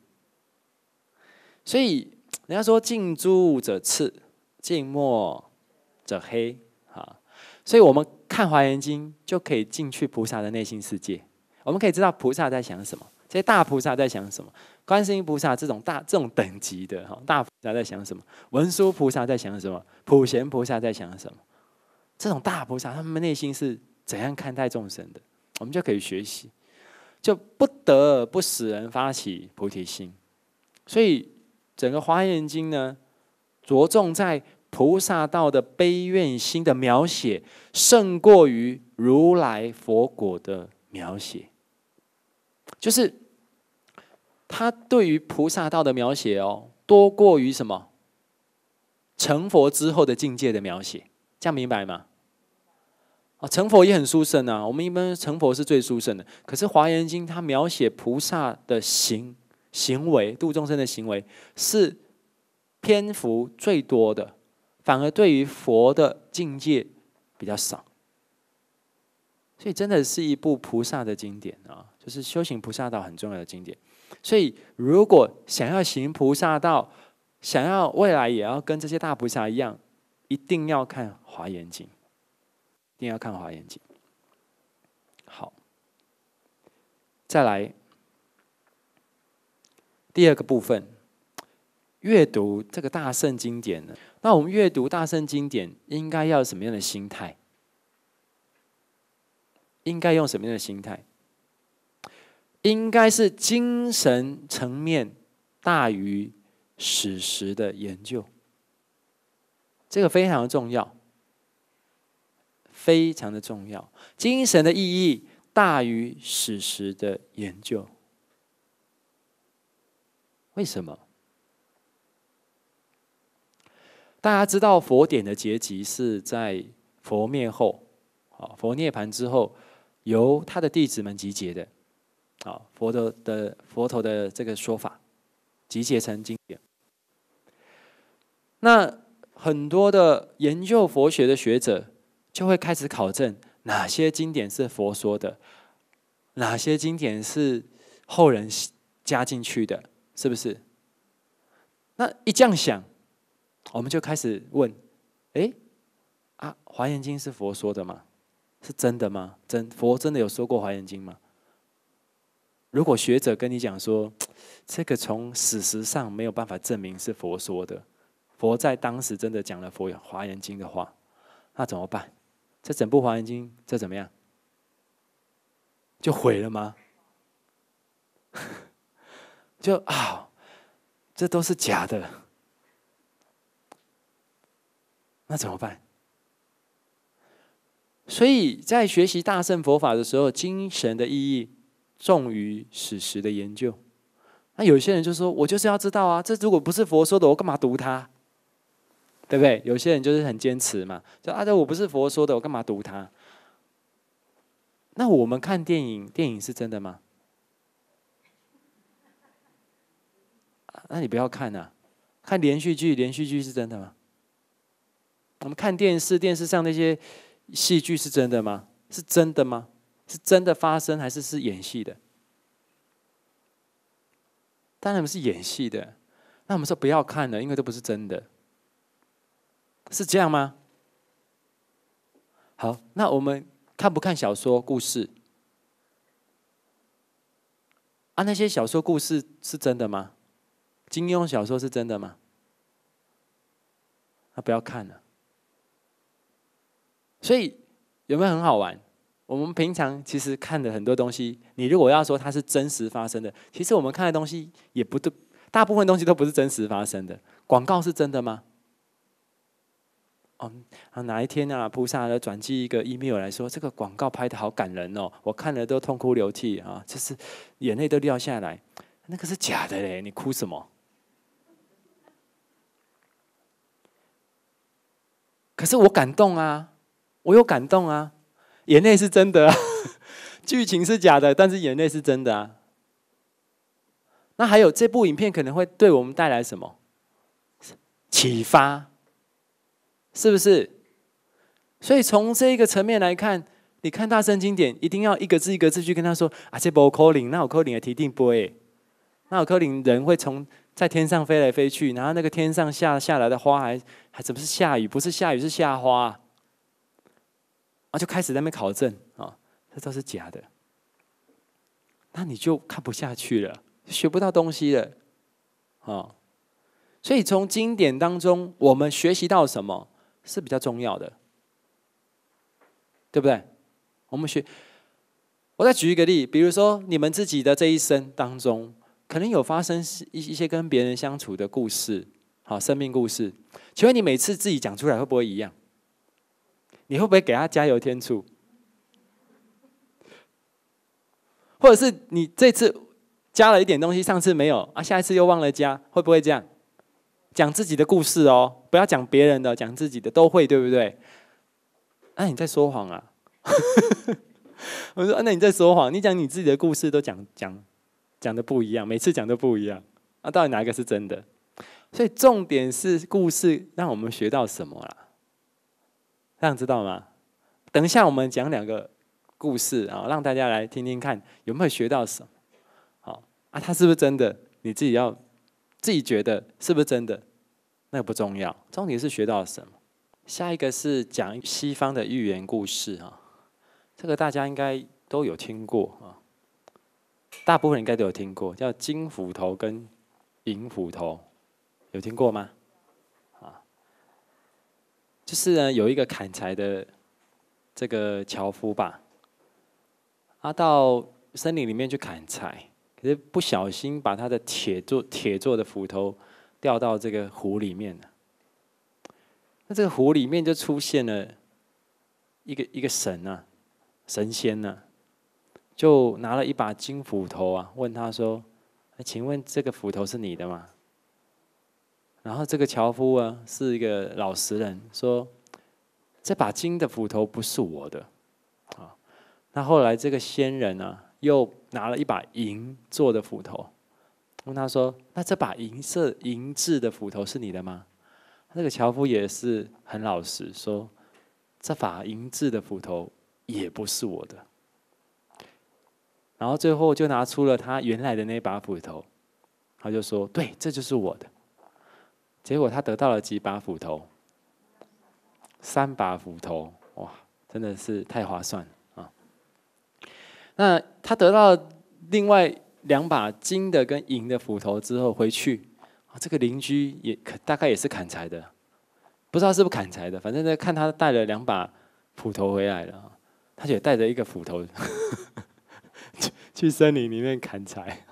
所以。人家说“近朱者赤，近墨者黑”啊，所以，我们看《华严经》就可以进去菩萨的内心世界。我们可以知道菩萨在想什么，这些大菩萨在想什么，观世音菩萨这种大、这种等级的哈，大菩萨在想什么，文殊菩萨在想什么，普贤菩萨在想什么，这种大菩萨他们内心是怎样看待众生的，我们就可以学习，就不得不使人发起菩提心。所以。整个《华严经》呢，着重在菩萨道的悲愿心的描写，胜过于如来佛果的描写。就是他对于菩萨道的描写哦，多过于什么成佛之后的境界的描写，这样明白吗？啊，成佛也很殊胜啊，我们一般成佛是最殊胜的。可是《华严经》它描写菩萨的行。行为度众生的行为是篇幅最多的，反而对于佛的境界比较少，所以真的是一部菩萨的经典啊，就是修行菩萨道很重要的经典。所以如果想要行菩萨道，想要未来也要跟这些大菩萨一样，一定要看《华严经》，一定要看《华严经》。好，再来。第二个部分，阅读这个大圣经典呢？那我们阅读大圣经典应该要什么样的心态？应该用什么样的心态？应该是精神层面大于史实的研究，这个非常重要，非常的重要。精神的意义大于史实的研究。为什么？大家知道佛典的结集是在佛灭后，啊，佛涅盘之后，由他的弟子们集结的。啊，佛的的佛头的这个说法，集结成经典。那很多的研究佛学的学者，就会开始考证哪些经典是佛说的，哪些经典是后人加进去的。是不是？那一这样想，我们就开始问：哎，啊，《华严经》是佛说的吗？是真的吗？真佛真的有说过《华严经》吗？如果学者跟你讲说，这个从史实上没有办法证明是佛说的，佛在当时真的讲了佛《华严经》的话，那怎么办？这整部《华严经》这怎么样？就毁了吗？就啊，这都是假的，那怎么办？所以在学习大乘佛法的时候，精神的意义重于史实的研究。那有些人就说我就是要知道啊，这如果不是佛说的，我干嘛读它？对不对？有些人就是很坚持嘛，就啊，这我不是佛说的，我干嘛读它？那我们看电影，电影是真的吗？那你不要看呐，看连续剧，连续剧是真的吗？我们看电视，电视上那些戏剧是真的吗？是真的吗？是真的发生还是是演戏的？当然不是演戏的，那我们说不要看了，因为都不是真的，是这样吗？好，那我们看不看小说故事？啊，那些小说故事是真的吗？金庸小说是真的吗？那不要看了。所以有没有很好玩？我们平常其实看的很多东西，你如果要说它是真实发生的，其实我们看的东西也不都，大部分东西都不是真实发生的。广告是真的吗？哦，啊，哪一天啊，菩萨的转寄一个 email 来说，这个广告拍的好感人哦，我看了都痛哭流涕啊，就是眼泪都掉下来，那个是假的嘞，你哭什么？可是我感动啊，我有感动啊，眼泪是真的，剧情是假的，但是眼泪是真的啊。那还有这部影片可能会对我们带来什么启发？是不是？所以从这个层面来看，你看《大圣经典》，一定要一个字一个字去跟他说啊。这波扣零，那我扣零也提定不会，那我扣零人会从。在天上飞来飞去，然后那个天上下下来的花，还还怎么是下雨？不是下雨是下花，啊，就开始在那边考证啊，这都是假的。那你就看不下去了，学不到东西了，啊，所以从经典当中，我们学习到什么是比较重要的，对不对？我们学，我再举一个例，比如说你们自己的这一生当中。可能有发生一一些跟别人相处的故事，好，生命故事。请问你每次自己讲出来会不会一样？你会不会给他加油添醋？或者是你这次加了一点东西，上次没有啊？下一次又忘了加，会不会这样？讲自己的故事哦，不要讲别人的，讲自己的都会，对不对？那你在说谎啊！我说，那你在说谎，你讲你自己的故事都讲讲。讲的不一样，每次讲都不一样，啊，到底哪一个是真的？所以重点是故事让我们学到什么了？这样知道吗？等一下我们讲两个故事啊，让大家来听听看有没有学到什么。好啊，他是不是真的？你自己要自己觉得是不是真的？那不重要，重点是学到什么。下一个是讲西方的寓言故事啊，这个大家应该都有听过啊。大部分应该都有听过，叫金斧头跟银斧头，有听过吗？啊，就是呢，有一个砍柴的这个樵夫吧，他到森林里面去砍柴，可是不小心把他的铁做铁做的斧头掉到这个湖里面了。那这个湖里面就出现了一个一个神呐，神仙呐。就拿了一把金斧头啊，问他说：“请问这个斧头是你的吗？”然后这个樵夫啊是一个老实人，说：“这把金的斧头不是我的。”啊，那后来这个仙人啊又拿了一把银做的斧头，问他说：“那这把银色银质的斧头是你的吗？”那个樵夫也是很老实，说：“这把银质的斧头也不是我的。”然后最后就拿出了他原来的那把斧头，他就说：“对，这就是我的。”结果他得到了几把斧头，三把斧头，哇，真的是太划算啊！那他得到另外两把金的跟银的斧头之后回去，这个邻居也可大概也是砍柴的，不知道是不是砍柴的，反正呢看他带了两把斧头回来了，他也带着一个斧头。去森林里面砍柴，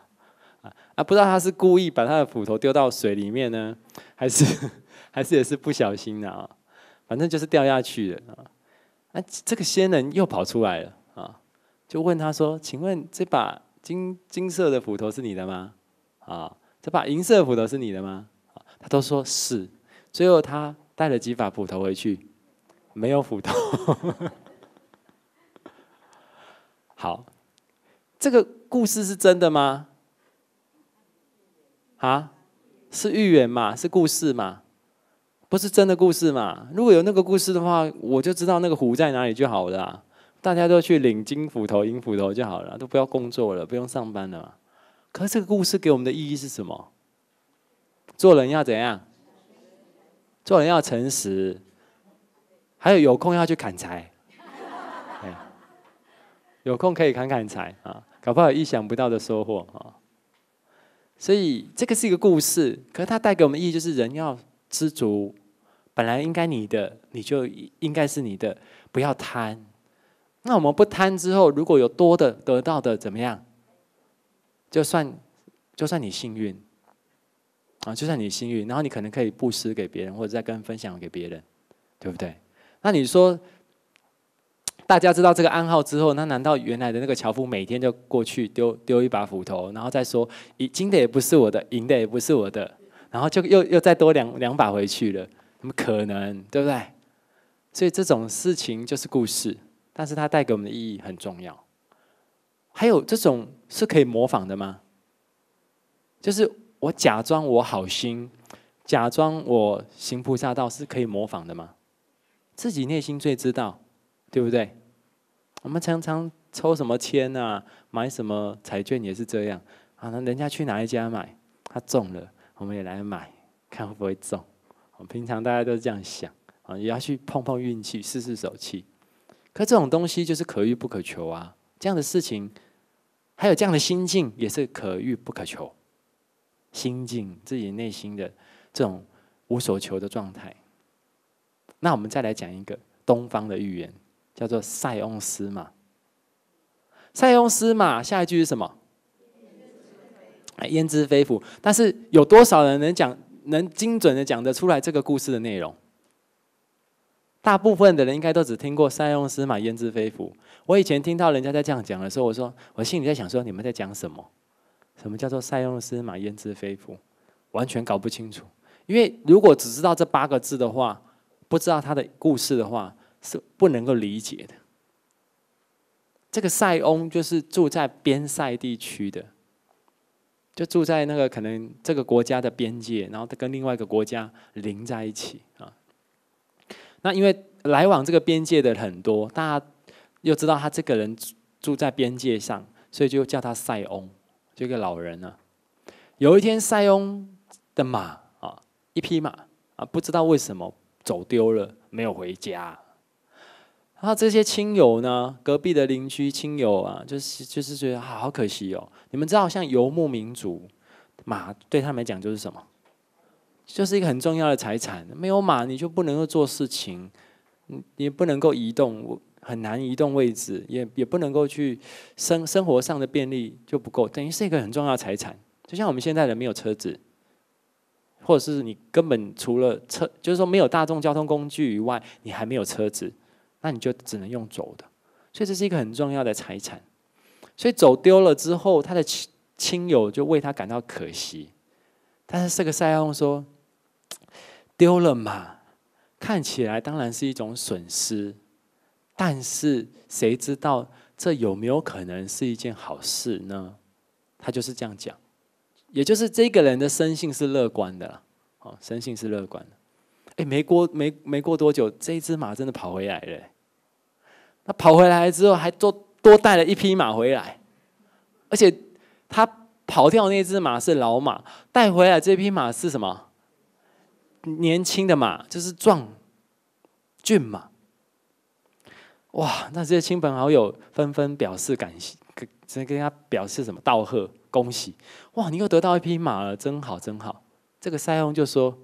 啊啊！不知道他是故意把他的斧头丢到水里面呢，还是 还是也是不小心的啊？反正就是掉下去了啊！哎，这个仙人又跑出来了啊！就问他说：“请问这把金金色的斧头是你的吗？啊，这把银色的斧头是你的吗？”啊，他都说是。最后他带了几把斧头回去，没有斧头。好。这个故事是真的吗？啊，是寓言嘛？是故事嘛？不是真的故事嘛？如果有那个故事的话，我就知道那个湖在哪里就好了。大家都去领金斧头、银斧头就好了，都不要工作了，不用上班了。可是这个故事给我们的意义是什么？做人要怎样？做人要诚实，还有有空要去砍柴。有空可以砍砍柴啊。搞不好意想不到的收获啊。所以这个是一个故事，可是它带给我们意义就是人要知足，本来应该你的，你就应该是你的，不要贪。那我们不贪之后，如果有多的得到的怎么样？就算就算你幸运，啊，就算你幸运，然后你可能可以布施给别人，或者再跟分享给别人，对不对？那你说？大家知道这个暗号之后，那难道原来的那个樵夫每天就过去丢丢一把斧头，然后再说，金的也不是我的，银的也不是我的，然后就又又再多两两把回去了，怎么可能，对不对？所以这种事情就是故事，但是它带给我们的意义很重要。还有这种是可以模仿的吗？就是我假装我好心，假装我行菩萨道是可以模仿的吗？自己内心最知道。对不对？我们常常抽什么签啊，买什么彩券也是这样啊。那人家去哪一家买，他中了，我们也来买，看会不会中。我平常大家都是这样想，啊，也要去碰碰运气，试试手气。可这种东西就是可遇不可求啊。这样的事情，还有这样的心境，也是可遇不可求。心境自己内心的这种无所求的状态。那我们再来讲一个东方的寓言。叫做塞翁失马，塞翁失马，下一句是什么？焉知非福。但是有多少人能讲能精准的讲得出来这个故事的内容？大部分的人应该都只听过“塞翁失马，焉知非福”。我以前听到人家在这样讲的时候，我说我心里在想：说你们在讲什么？什么叫做“塞翁失马，焉知非福”？完全搞不清楚。因为如果只知道这八个字的话，不知道他的故事的话。是不能够理解的。这个塞翁就是住在边塞地区的，就住在那个可能这个国家的边界，然后他跟另外一个国家邻在一起啊。那因为来往这个边界的很多，大家又知道他这个人住在边界上，所以就叫他塞翁，这个老人啊。有一天，塞翁的马啊，一匹马啊，不知道为什么走丢了，没有回家。那这些亲友呢？隔壁的邻居亲友啊，就是就是觉得啊，好可惜哦！你们知道，像游牧民族，马对他们来讲就是什么？就是一个很重要的财产。没有马，你就不能够做事情，你也不能够移动，很难移动位置，也也不能够去生生活上的便利就不够，等于是一个很重要的财产。就像我们现在人没有车子，或者是你根本除了车，就是说没有大众交通工具以外，你还没有车子。那你就只能用走的，所以这是一个很重要的财产。所以走丢了之后，他的亲亲友就为他感到可惜。但是这个塞翁说：“丢了马，看起来当然是一种损失，但是谁知道这有没有可能是一件好事呢？”他就是这样讲，也就是这个人的生性是乐观的。哦，生性是乐观的。哎，没过没没过多久，这一只马真的跑回来了。他跑回来之后，还多多带了一匹马回来，而且他跑掉那只马是老马，带回来这匹马是什么？年轻的马，就是壮骏马。哇！那这些亲朋好友纷纷表示感谢，跟直接跟他表示什么道贺、恭喜。哇！你又得到一匹马了，真好，真好。这个塞翁就说：“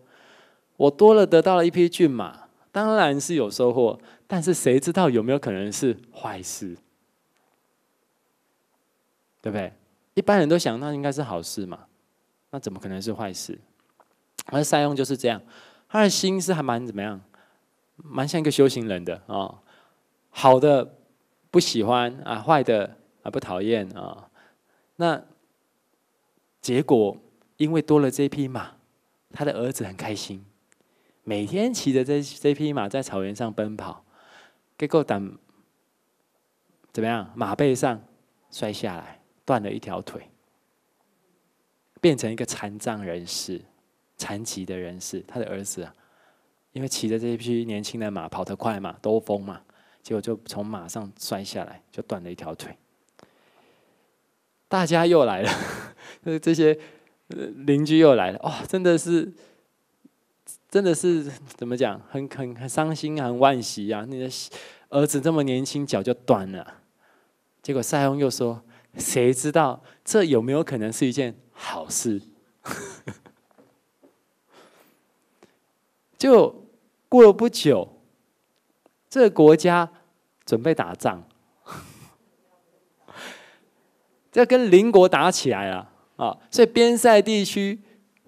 我多了得到了一匹骏马，当然是有收获。”但是谁知道有没有可能是坏事，对不对？一般人都想那应该是好事嘛，那怎么可能是坏事？而善用就是这样，他的心是还蛮怎么样，蛮像一个修行人的啊。好的不喜欢啊，坏的啊不讨厌啊。那结果因为多了这匹马，他的儿子很开心，每天骑着这这匹马在草原上奔跑。结果等，怎么样？马背上摔下来，断了一条腿，变成一个残障人士、残疾的人士。他的儿子，啊、因为骑着这一批年轻的马跑得快嘛，兜风嘛，结果就从马上摔下来，就断了一条腿。大家又来了，这些邻居又来了，哇，真的是。真的是怎么讲？很很很伤心，很惋惜呀！那个儿子这么年轻，脚就断了。结果塞翁又说：“谁知道这有没有可能是一件好事？” 就过了不久，这个国家准备打仗，这跟邻国打起来了啊！所以边塞地区。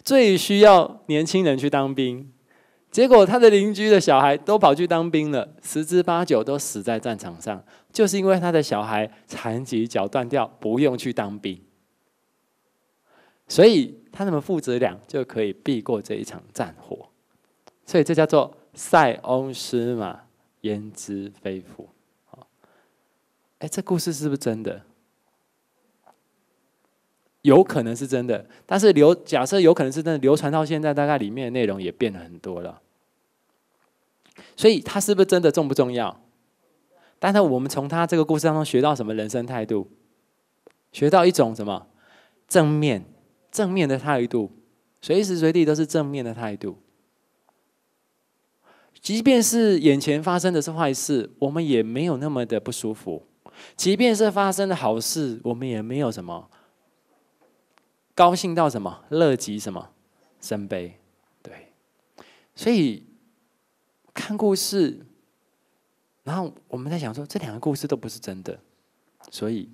最需要年轻人去当兵，结果他的邻居的小孩都跑去当兵了，十之八九都死在战场上，就是因为他的小孩残疾脚断掉，不用去当兵，所以他们父子俩就可以避过这一场战火，所以这叫做塞翁失马，焉知非福。哎，这故事是不是真的？有可能是真的，但是流假设有可能是真的，流传到现在，大概里面的内容也变了很多了。所以，他是不是真的重不重要？但是，我们从他这个故事当中学到什么人生态度？学到一种什么正面、正面的态度？随时随地都是正面的态度。即便是眼前发生的是坏事，我们也没有那么的不舒服；即便是发生的好事，我们也没有什么。高兴到什么？乐极什么？生悲，对。所以看故事，然后我们在想说，这两个故事都不是真的，所以，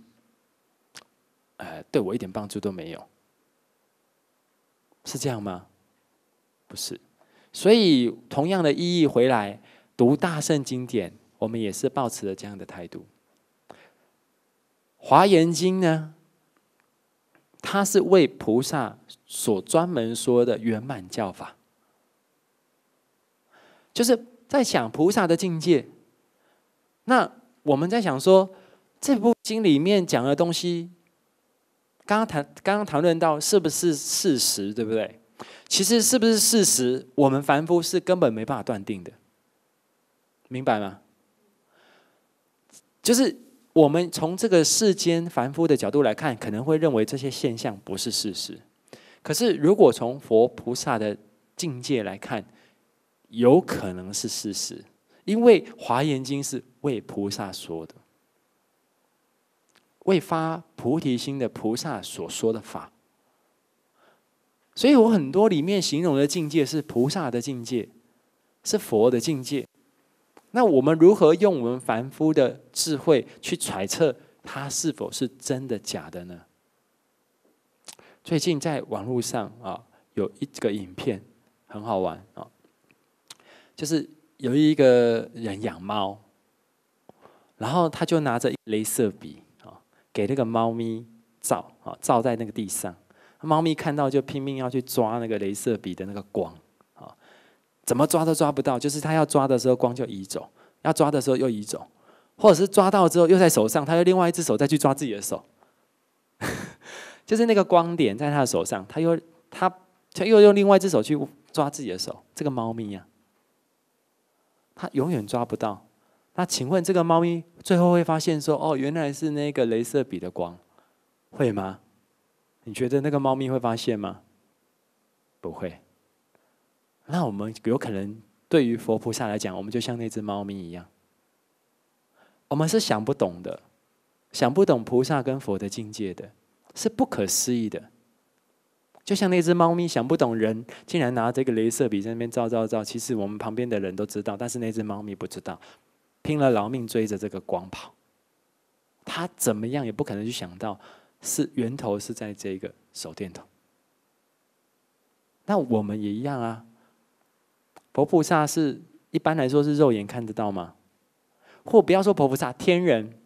呃，对我一点帮助都没有，是这样吗？不是。所以同样的意义，回来读大圣经典，我们也是抱持了这样的态度。华严经呢？它是为菩萨所专门说的圆满教法，就是在想菩萨的境界。那我们在想说这部经里面讲的东西，刚刚谈刚刚谈论到是不是事实，对不对？其实是不是事实，我们凡夫是根本没办法断定的，明白吗？就是。我们从这个世间凡夫的角度来看，可能会认为这些现象不是事实。可是，如果从佛菩萨的境界来看，有可能是事实。因为《华严经》是为菩萨说的，为发菩提心的菩萨所说的法。所以我很多里面形容的境界是菩萨的境界，是佛的境界。那我们如何用我们凡夫的智慧去揣测它是否是真的假的呢？最近在网络上啊，有一个影片很好玩啊，就是有一个人养猫，然后他就拿着镭射笔啊，给那个猫咪照啊，照在那个地上，猫咪看到就拼命要去抓那个镭射笔的那个光。怎么抓都抓不到，就是他要抓的时候光就移走，要抓的时候又移走，或者是抓到之后又在手上，他又另外一只手再去抓自己的手，就是那个光点在他的手上，他又他他又用另外一只手去抓自己的手，这个猫咪呀，它永远抓不到。那请问这个猫咪最后会发现说哦原来是那个镭射笔的光，会吗？你觉得那个猫咪会发现吗？不会。那我们有可能对于佛菩萨来讲，我们就像那只猫咪一样，我们是想不懂的，想不懂菩萨跟佛的境界的，是不可思议的。就像那只猫咪想不懂人，竟然拿这个镭射笔在那边照照照，其实我们旁边的人都知道，但是那只猫咪不知道，拼了老命追着这个光跑，它怎么样也不可能去想到是源头是在这个手电筒。那我们也一样啊。婆菩萨是一般来说是肉眼看得到吗？或不要说婆菩萨，天人、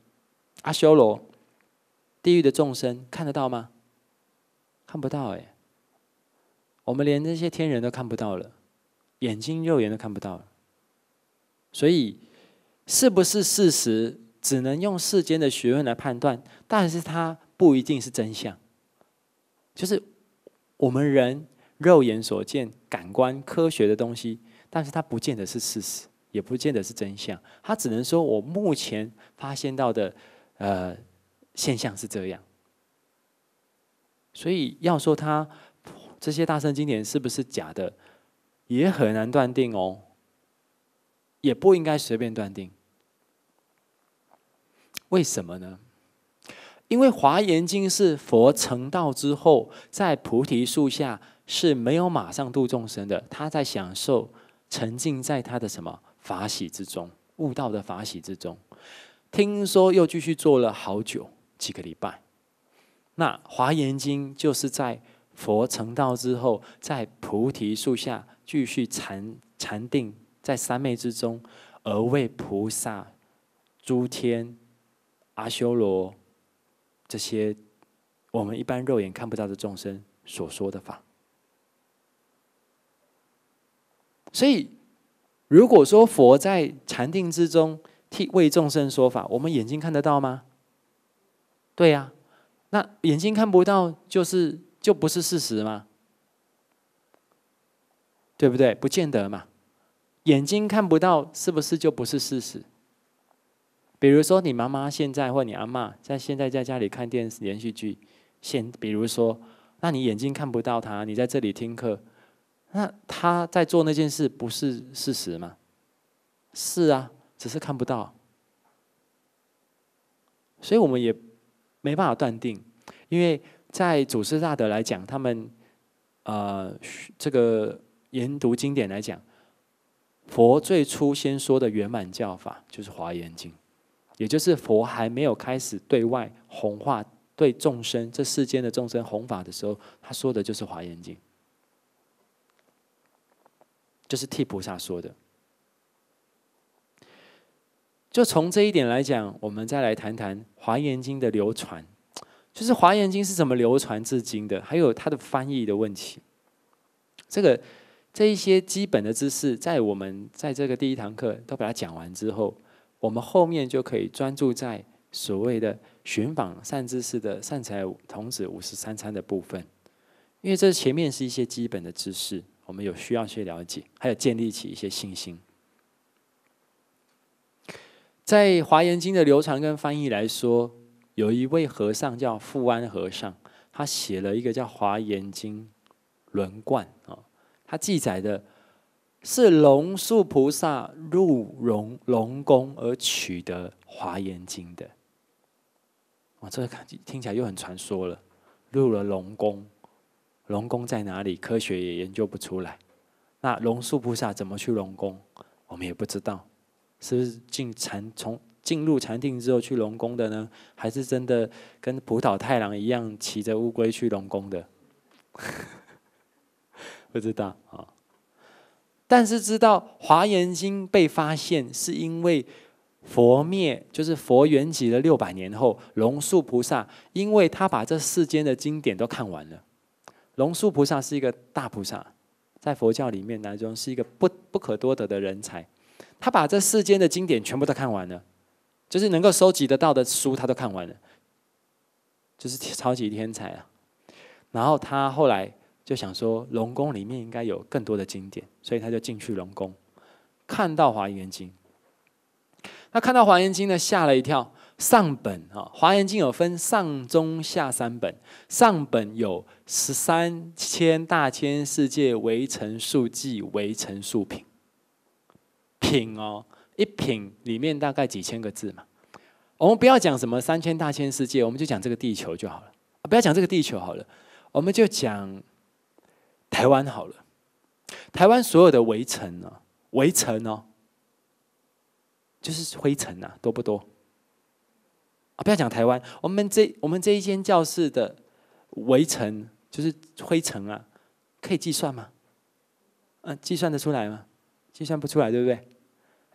阿修罗、地狱的众生看得到吗？看不到哎，我们连这些天人都看不到了，眼睛肉眼都看不到了。所以，是不是事实，只能用世间的学问来判断？但是它不一定是真相，就是我们人肉眼所见、感官科学的东西。但是他不见得是事实，也不见得是真相，他只能说我目前发现到的，呃，现象是这样。所以要说他这些大圣经典是不是假的，也很难断定哦，也不应该随便断定。为什么呢？因为《华严经》是佛成道之后，在菩提树下是没有马上度众生的，他在享受。沉浸在他的什么法喜之中，悟道的法喜之中。听说又继续做了好久几个礼拜。那《华严经》就是在佛成道之后，在菩提树下继续禅禅定，在三昧之中，而为菩萨、诸天、阿修罗这些我们一般肉眼看不到的众生所说的法。所以，如果说佛在禅定之中替为众生说法，我们眼睛看得到吗？对呀，那眼睛看不到，就是就不是事实吗？对不对？不见得嘛。眼睛看不到，是不是就不是事实？比如说，你妈妈现在或你阿妈在现在在家里看电视连续剧，现比如说，那你眼睛看不到她，你在这里听课。那他在做那件事，不是事实吗？是啊，只是看不到，所以我们也没办法断定。因为在祖师大德来讲，他们呃这个研读经典来讲，佛最初先说的圆满教法就是《华严经》，也就是佛还没有开始对外弘化、对众生这世间的众生弘法的时候，他说的就是《华严经》。就是替菩萨说的。就从这一点来讲，我们再来谈谈《华严经》的流传，就是《华严经》是怎么流传至今的，还有它的翻译的问题。这个这一些基本的知识，在我们在这个第一堂课都把它讲完之后，我们后面就可以专注在所谓的寻访善知识的善财童子五十三餐的部分，因为这前面是一些基本的知识。我们有需要去了解，还有建立起一些信心。在《华严经》的流传跟翻译来说，有一位和尚叫富安和尚，他写了一个叫《华严经轮观》啊，他记载的，是龙树菩萨入龙龙宫而取得《华严经》的。哇，这个听起来又很传说了，入了龙宫。龙宫在哪里？科学也研究不出来。那龙树菩萨怎么去龙宫？我们也不知道，是不是进禅从进入禅定之后去龙宫的呢？还是真的跟葡萄太郎一样骑着乌龟去龙宫的？不知道啊。但是知道华严经被发现是因为佛灭，就是佛圆寂了六百年后，龙树菩萨，因为他把这世间的经典都看完了。龙树菩萨是一个大菩萨，在佛教里面当中是一个不不可多得的人才。他把这世间的经典全部都看完了，就是能够收集得到的书他都看完了，就是超级天才啊。然后他后来就想说，龙宫里面应该有更多的经典，所以他就进去龙宫，看到华严经。他看到华严经呢，吓了一跳。上本啊，《华严经》有分上、中、下三本。上本有十三千大千世界围城数计围城数品，品哦，一品里面大概几千个字嘛。我们不要讲什么三千大千世界，我们就讲这个地球就好了。不要讲这个地球好了，我们就讲台湾好了。台湾所有的围城呢？围城哦，就是灰尘啊，多不多？不要讲台湾，我们这我们这一间教室的围城就是灰尘啊，可以计算吗？嗯，计算得出来吗？计算不出来，对不对？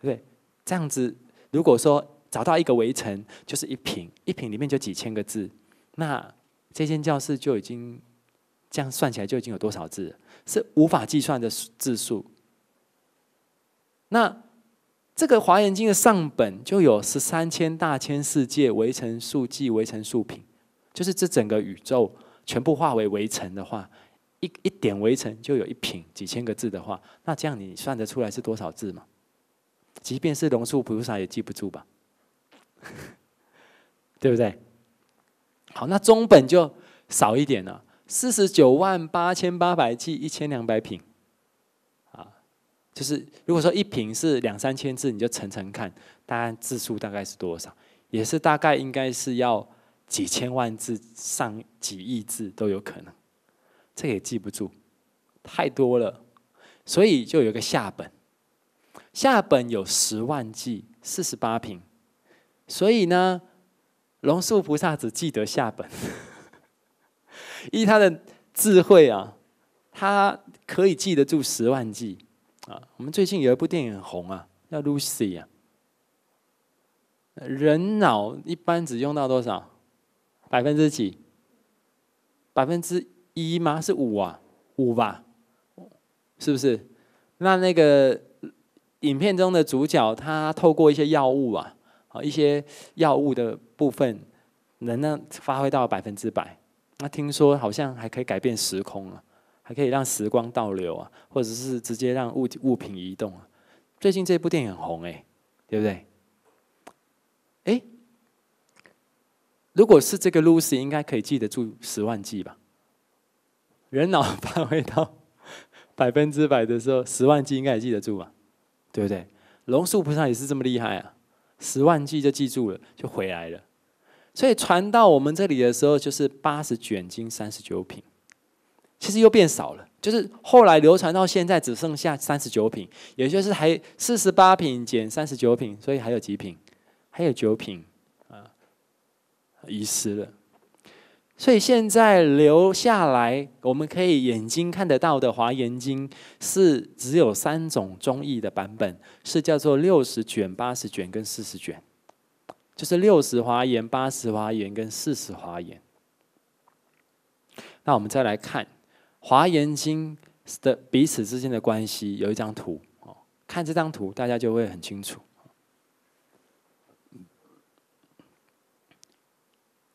对不对？这样子，如果说找到一个围城，就是一瓶，一瓶里面就几千个字，那这间教室就已经这样算起来就已经有多少字？是无法计算的字数。那。这个《华严经》的上本就有十三千大千世界围城数计围城数品，就是这整个宇宙全部化为微城的话，一一点微城就有一品几千个字的话，那这样你算得出来是多少字吗？即便是龙树菩萨也记不住吧，对不对？好，那中本就少一点了，四十九万八千八百计一千两百品。就是如果说一瓶是两三千字，你就乘乘看，大概字数大概是多少？也是大概应该是要几千万字、上几亿字都有可能，这也记不住，太多了。所以就有个下本，下本有十万字，四十八瓶。所以呢，龙树菩萨只记得下本，依 他的智慧啊，他可以记得住十万字。啊，我们最近有一部电影很红啊，叫《Lucy》啊。人脑一般只用到多少？百分之几？百分之一吗？是五啊，五吧？是不是？那那个影片中的主角，他透过一些药物啊，啊一些药物的部分，能让发挥到百分之百。那听说好像还可以改变时空啊。还可以让时光倒流啊，或者是直接让物物品移动啊。最近这部电影很红哎，对不对？哎，如果是这个 Lucy，应该可以记得住十万计吧？人脑发挥到 百分之百的时候，十万计应该也记得住吧？对不对？龙树菩萨也是这么厉害啊，十万计就记住了，就回来了。所以传到我们这里的时候，就是八十卷经，三十九品。其实又变少了，就是后来流传到现在只剩下三十九品，也就是还四十八品减三十九品，所以还有几品，还有九品啊，遗失了。所以现在留下来我们可以眼睛看得到的《华严经》是只有三种中译的版本，是叫做六十卷、八十卷跟四十卷，就是六十华严、八十华严跟四十华严。那我们再来看。华严经的彼此之间的关系有一张图，哦，看这张图，大家就会很清楚。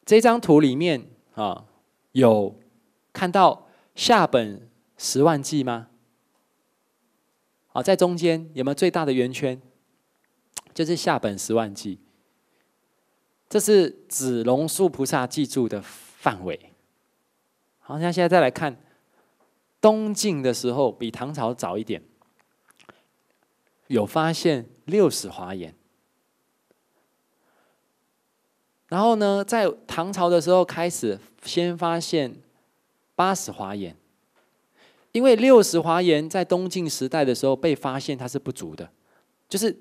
这张图里面啊，有看到下本十万计吗？啊，在中间有没有最大的圆圈？就是下本十万计。这是紫龙树菩萨记住的范围。好，那现在再来看。东晋的时候比唐朝早一点，有发现六十华严。然后呢，在唐朝的时候开始先发现八十华严，因为六十华严在东晋时代的时候被发现它是不足的，就是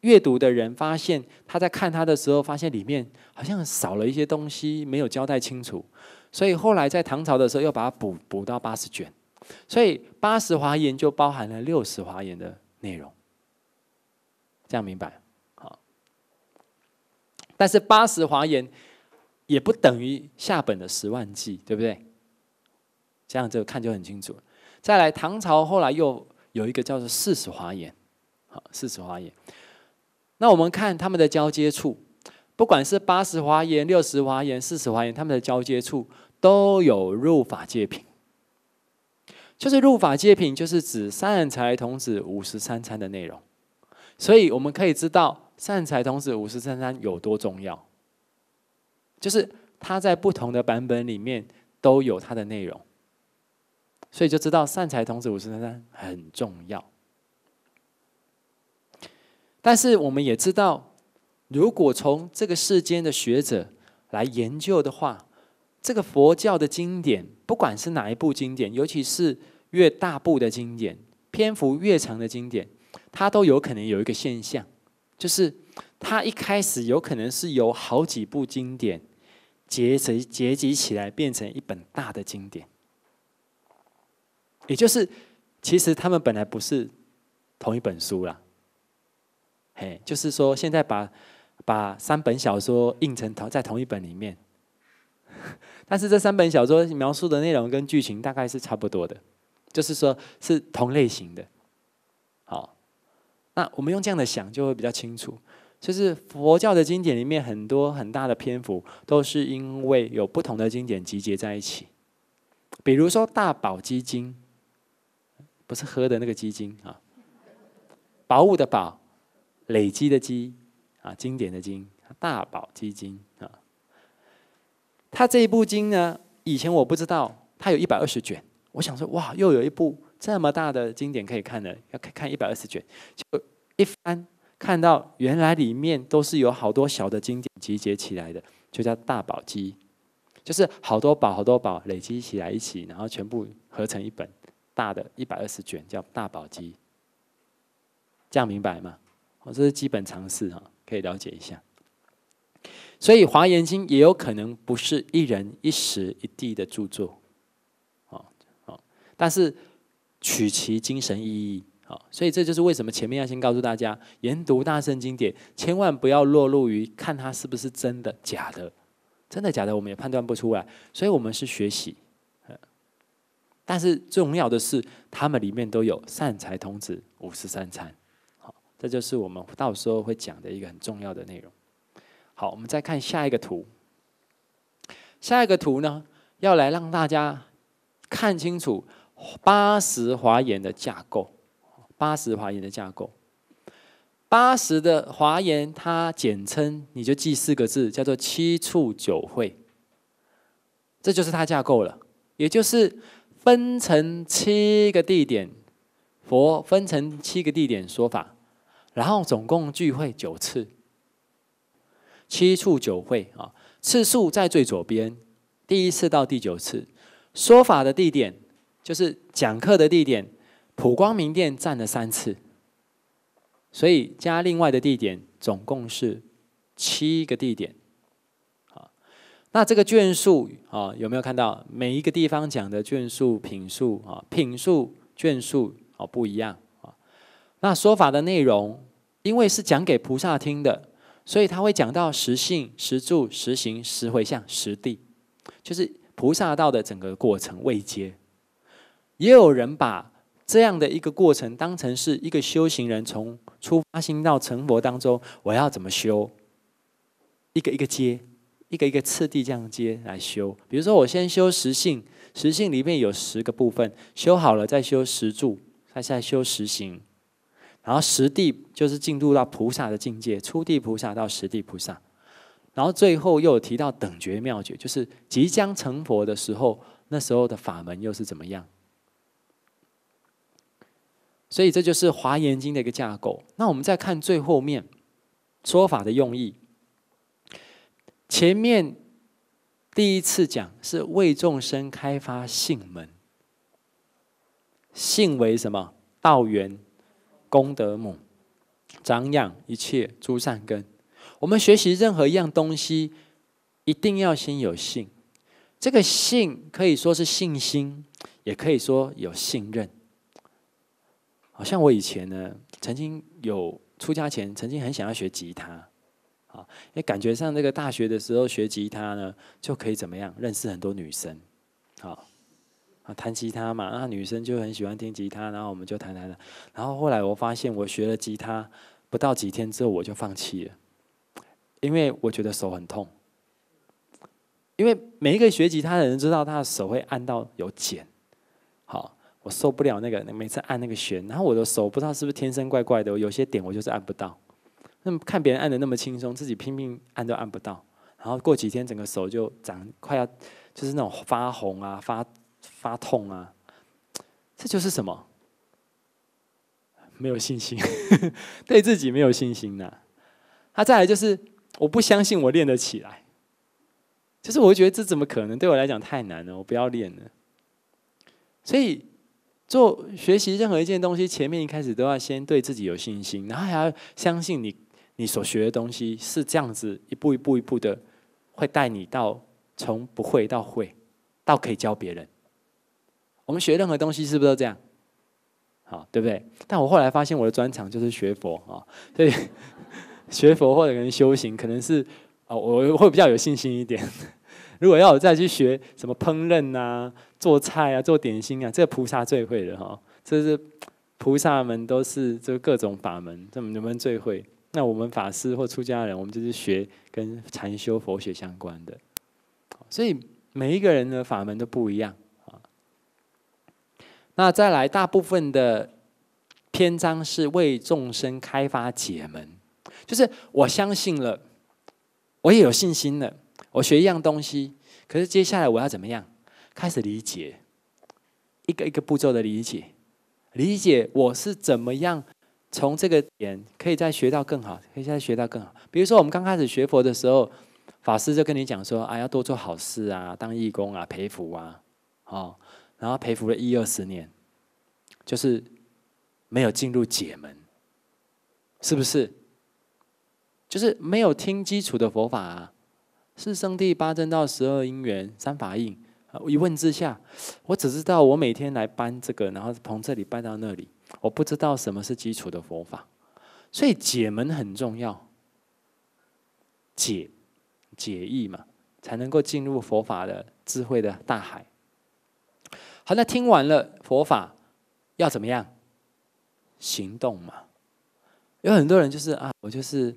阅读的人发现他在看他的时候，发现里面好像少了一些东西，没有交代清楚，所以后来在唐朝的时候又把它补补到八十卷。所以八十华严就包含了六十华严的内容，这样明白？好。但是八十华严也不等于下本的十万计，对不对？这样就看就很清楚了。再来，唐朝后来又有一个叫做四十华严，好，四十华严。那我们看他们的交接处，不管是八十华严、六十华严、四十华严，他们的交接处都有入法界品。就是入法界品，就是指善财童子五十三餐的内容，所以我们可以知道善财童子五十三餐有多重要。就是它在不同的版本里面都有它的内容，所以就知道善财童子五十三餐很重要。但是我们也知道，如果从这个世间的学者来研究的话，这个佛教的经典。不管是哪一部经典，尤其是越大部的经典、篇幅越长的经典，它都有可能有一个现象，就是它一开始有可能是由好几部经典结集结集起来变成一本大的经典，也就是其实他们本来不是同一本书啦。嘿，就是说现在把把三本小说印成同在同一本里面。但是这三本小说描述的内容跟剧情大概是差不多的，就是说，是同类型的。好，那我们用这样的想就会比较清楚，就是佛教的经典里面很多很大的篇幅都是因为有不同的经典集结在一起，比如说《大宝基金》，不是喝的那个基金啊，宝物的宝，累积的积啊，经典的经，大宝基金啊。它这一部经呢，以前我不知道，它有120卷。我想说，哇，又有一部这么大的经典可以看了，要看120卷，就一翻，看到原来里面都是有好多小的经典集结起来的，就叫大宝积，就是好多宝，好多宝累积起来一起，然后全部合成一本大的120卷，叫大宝积。这样明白吗？我这是基本常识哈，可以了解一下。所以《华严经》也有可能不是一人一时一地的著作，啊啊！但是取其精神意义，啊，所以这就是为什么前面要先告诉大家，研读大圣经典，千万不要落入于看它是不是真的假的，真的假的我们也判断不出来，所以我们是学习。但是重要的是，他们里面都有善财童子五十三餐，好，这就是我们到时候会讲的一个很重要的内容。好，我们再看下一个图。下一个图呢，要来让大家看清楚八十华严的架构。八十华严的架构，八十的华严，它简称你就记四个字，叫做七处九会。这就是它架构了，也就是分成七个地点，佛分成七个地点说法，然后总共聚会九次。七处九会啊，次数在最左边，第一次到第九次，说法的地点就是讲课的地点，普光明殿站了三次，所以加另外的地点，总共是七个地点，啊，那这个卷数啊，有没有看到每一个地方讲的卷数品数啊，品数卷数啊不一样啊？那说法的内容，因为是讲给菩萨听的。所以他会讲到十性、十住、实行、十回向、实地，就是菩萨道的整个过程，未接。也有人把这样的一个过程当成是一个修行人从出发心到成佛当中，我要怎么修？一个一个接，一个一个次第这样接来修。比如说，我先修实性，实性里面有十个部分，修好了再修十住，再修实行。然后十地就是进入到菩萨的境界，初地菩萨到十地菩萨，然后最后又有提到等觉妙觉，就是即将成佛的时候，那时候的法门又是怎么样？所以这就是《华严经》的一个架构。那我们再看最后面说法的用意，前面第一次讲是为众生开发性门，性为什么道源？功德母，长养一切诸善根。我们学习任何一样东西，一定要先有信。这个信可以说是信心，也可以说有信任。好像我以前呢，曾经有出家前，曾经很想要学吉他，啊，因感觉上这个大学的时候学吉他呢，就可以怎么样认识很多女生，好。啊，弹吉他嘛，然后女生就很喜欢听吉他，然后我们就弹弹了。然后后来我发现，我学了吉他不到几天之后，我就放弃了，因为我觉得手很痛。因为每一个学吉他的人知道，他的手会按到有茧，好，我受不了那个。每次按那个弦，然后我的手不知道是不是天生怪怪的，有些点我就是按不到。那么看别人按的那么轻松，自己拼命按都按不到。然后过几天，整个手就长，快要就是那种发红啊，发。发痛啊！这就是什么？没有信心，对自己没有信心呢。他再来就是，我不相信我练得起来，就是我觉得这怎么可能？对我来讲太难了，我不要练了。所以做学习任何一件东西，前面一开始都要先对自己有信心，然后还要相信你你所学的东西是这样子，一步一步一步的，会带你到从不会到会，到可以教别人。我们学任何东西是不是都这样？好，对不对？但我后来发现我的专长就是学佛啊，所以 学佛或者跟修行，可能是啊，我会比较有信心一点。如果要我再去学什么烹饪啊、做菜啊、做点心啊，这个菩萨最会了哈。这是菩萨们都是这各种法门，这你们最会？那我们法师或出家人，我们就是学跟禅修、佛学相关的，所以每一个人的法门都不一样。那再来，大部分的篇章是为众生开发解门，就是我相信了，我也有信心了。我学一样东西，可是接下来我要怎么样？开始理解，一个一个步骤的理解，理解我是怎么样从这个点可以再学到更好，可以再学到更好。比如说，我们刚开始学佛的时候，法师就跟你讲说：“啊，要多做好事啊，当义工啊，培福啊，哦。”然后陪服了一二十年，就是没有进入解门，是不是？就是没有听基础的佛法啊？是圣地八正道、十二因缘、三法印。一问之下，我只知道我每天来搬这个，然后从这里搬到那里，我不知道什么是基础的佛法。所以解门很重要，解解意嘛，才能够进入佛法的智慧的大海。好，那听完了佛法，要怎么样行动嘛？有很多人就是啊，我就是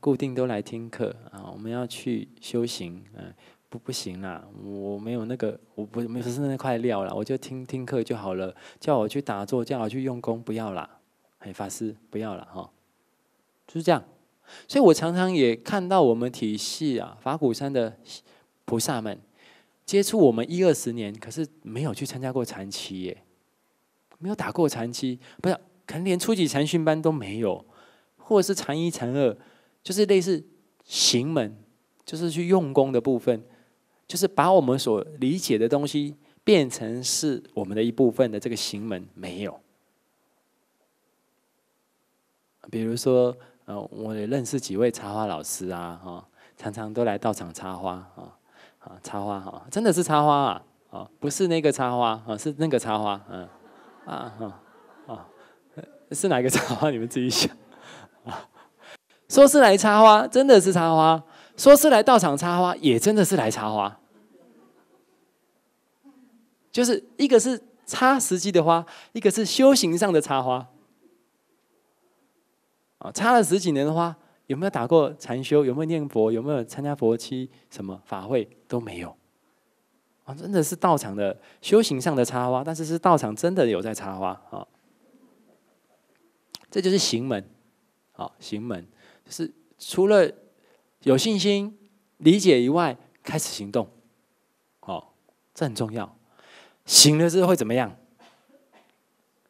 固定都来听课啊，我们要去修行，嗯，不不行啦，我没有那个，我不没不是那块料啦，我就听听课就好了，叫我去打坐，叫我去用功，不要啦，哎，法师不要了哈，就是这样。所以我常常也看到我们体系啊，法鼓山的菩萨们。接触我们一二十年，可是没有去参加过禅期耶，没有打过禅期，不是，可能连初级禅训班都没有，或者是禅一、禅二，就是类似行门，就是去用功的部分，就是把我们所理解的东西变成是我们的一部分的这个行门没有。比如说，呃，我认识几位插花老师啊，哈，常常都来道场插花啊。啊，插花哈，真的是插花啊！啊，不是那个插花啊，是那个插花，嗯啊哈啊，是哪个插花？你们自己想啊。说是来插花，真的是插花；说是来到场插花，也真的是来插花。就是一个是插实际的花，一个是修行上的插花。啊，插了十几年的花。有没有打过禅修？有没有念佛？有没有参加佛七？什么法会都没有啊！真的是道场的修行上的插花，但是是道场真的有在插花啊！这就是行门啊，行门就是除了有信心、理解以外，开始行动。哦，这很重要。行了之后会怎么样？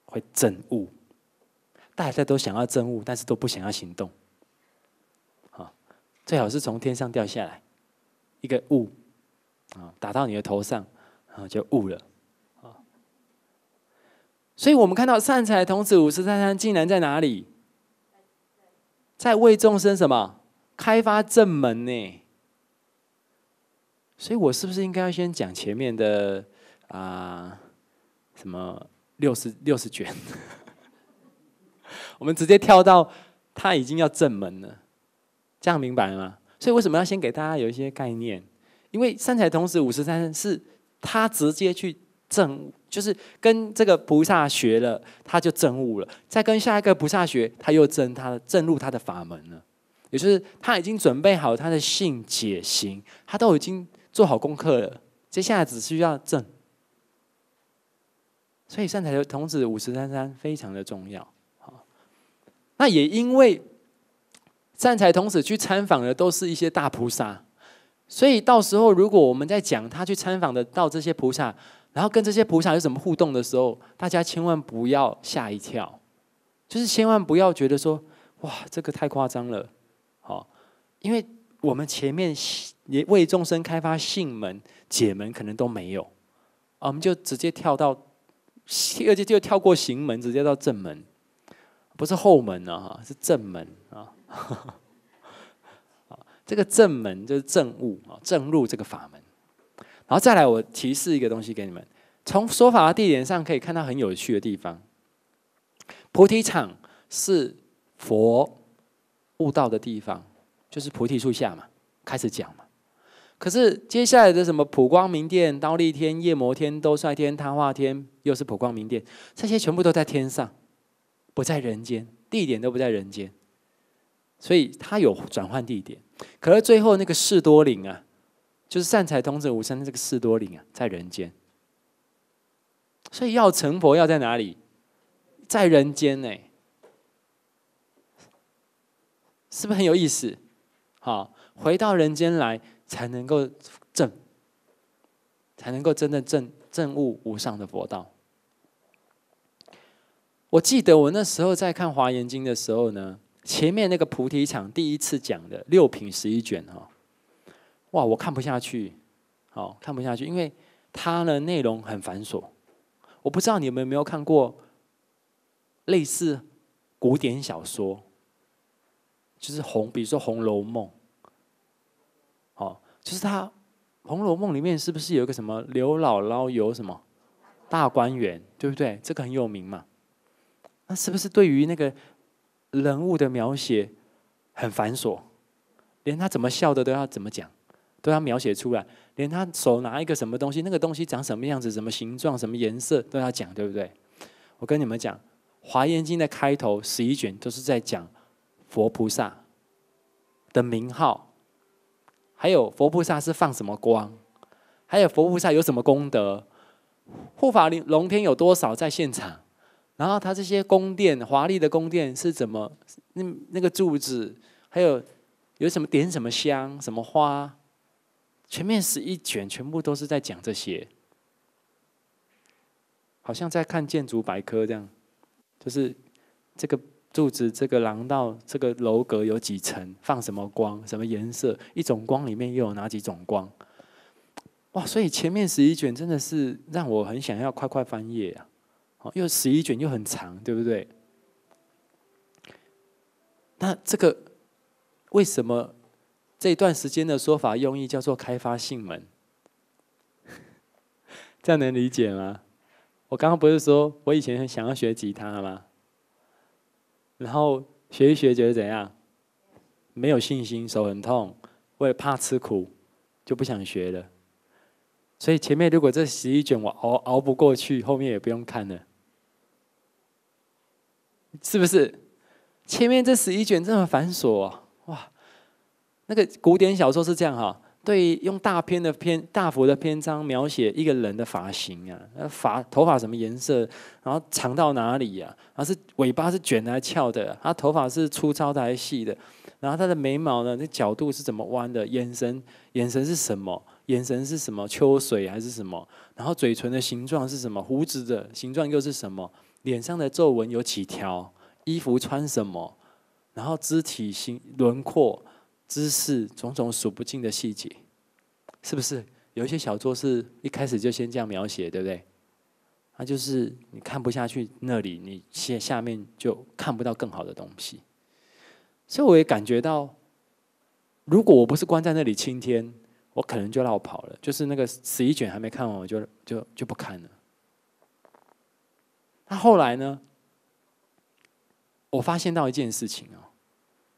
会证悟。大家都想要证悟，但是都不想要行动。最好是从天上掉下来，一个雾，啊，打到你的头上，然后就雾了，啊。所以我们看到善财童子五十三三竟然在哪里？在为众生什么开发正门呢？所以我是不是应该要先讲前面的啊？什么六十六十卷？我们直接跳到他已经要正门了。这样明白了吗？所以为什么要先给大家有一些概念？因为三财童子五十三是他直接去证，就是跟这个菩萨学了，他就证悟了；再跟下一个菩萨学，他又证他证入他的法门了。也就是他已经准备好他的性解行，他都已经做好功课了，接下来只需要证。所以三财童子五十三三非常的重要。好，那也因为。善财童子去参访的都是一些大菩萨，所以到时候如果我们在讲他去参访的到这些菩萨，然后跟这些菩萨有什么互动的时候，大家千万不要吓一跳，就是千万不要觉得说哇这个太夸张了，好，因为我们前面也为众生开发性门解门可能都没有我们就直接跳到，而且就跳过行门，直接到正门，不是后门啊，是正门啊。啊，这个正门就是正悟啊，正入这个法门。然后再来，我提示一个东西给你们：从说法的地点上可以看到很有趣的地方。菩提场是佛悟道的地方，就是菩提树下嘛，开始讲嘛。可是接下来的什么普光明殿、刀立天、夜摩天、兜率天、昙化天，又是普光明殿，这些全部都在天上，不在人间，地点都不在人间。所以他有转换地点，可是最后那个士多林啊，就是善财童子无的这个士多林啊，在人间，所以要成佛要在哪里？在人间呢，是不是很有意思？好，回到人间来才能够证，才能够真的证证悟无上的佛道。我记得我那时候在看《华严经》的时候呢。前面那个菩提场第一次讲的六品十一卷哈，哇，我看不下去，好看不下去，因为它的内容很繁琐。我不知道你们有没有看过类似古典小说，就是《红》，比如说《红楼梦》。好，就是它《红楼梦》里面是不是有个什么刘姥姥有什么大观园，对不对？这个很有名嘛。那是不是对于那个？人物的描写很繁琐，连他怎么笑的都要怎么讲，都要描写出来。连他手拿一个什么东西，那个东西长什么样子、什么形状、什么颜色都要讲，对不对？我跟你们讲，《华严经》的开头十一卷都是在讲佛菩萨的名号，还有佛菩萨是放什么光，还有佛菩萨有什么功德，护法龙龙天有多少在现场。然后它这些宫殿华丽的宫殿是怎么？那那个柱子，还有有什么点什么香什么花？前面十一卷全部都是在讲这些，好像在看建筑百科这样。就是这个柱子、这个廊道、这个楼阁有几层，放什么光、什么颜色？一种光里面又有哪几种光？哇！所以前面十一卷真的是让我很想要快快翻页啊。哦，又十一卷又很长，对不对？那这个为什么这段时间的说法用意叫做开发性门？这样能理解吗？我刚刚不是说我以前很想要学吉他吗？然后学一学觉得怎样？没有信心，手很痛，我也怕吃苦，就不想学了。所以前面如果这十一卷我熬熬不过去，后面也不用看了。是不是？前面这十一卷这么繁琐啊？哇，那个古典小说是这样哈，对，用大片的篇、大幅的篇章描写一个人的发型啊，那发头发什么颜色，然后长到哪里呀？而是尾巴是卷的还是翘的？他头发是粗糙的还是细的？然后他的眉毛呢？那角度是怎么弯的？眼神眼神是什么？眼神是什么？秋水还是什么？然后嘴唇的形状是什么？胡子的形状又是什么？脸上的皱纹有几条，衣服穿什么，然后肢体形轮廓、姿势，种种数不尽的细节，是不是？有一些小说是一开始就先这样描写，对不对？那就是你看不下去那里，你写下面就看不到更好的东西。所以我也感觉到，如果我不是关在那里青天，我可能就落跑了。就是那个十一卷还没看完，我就就就不看了。那后来呢？我发现到一件事情哦，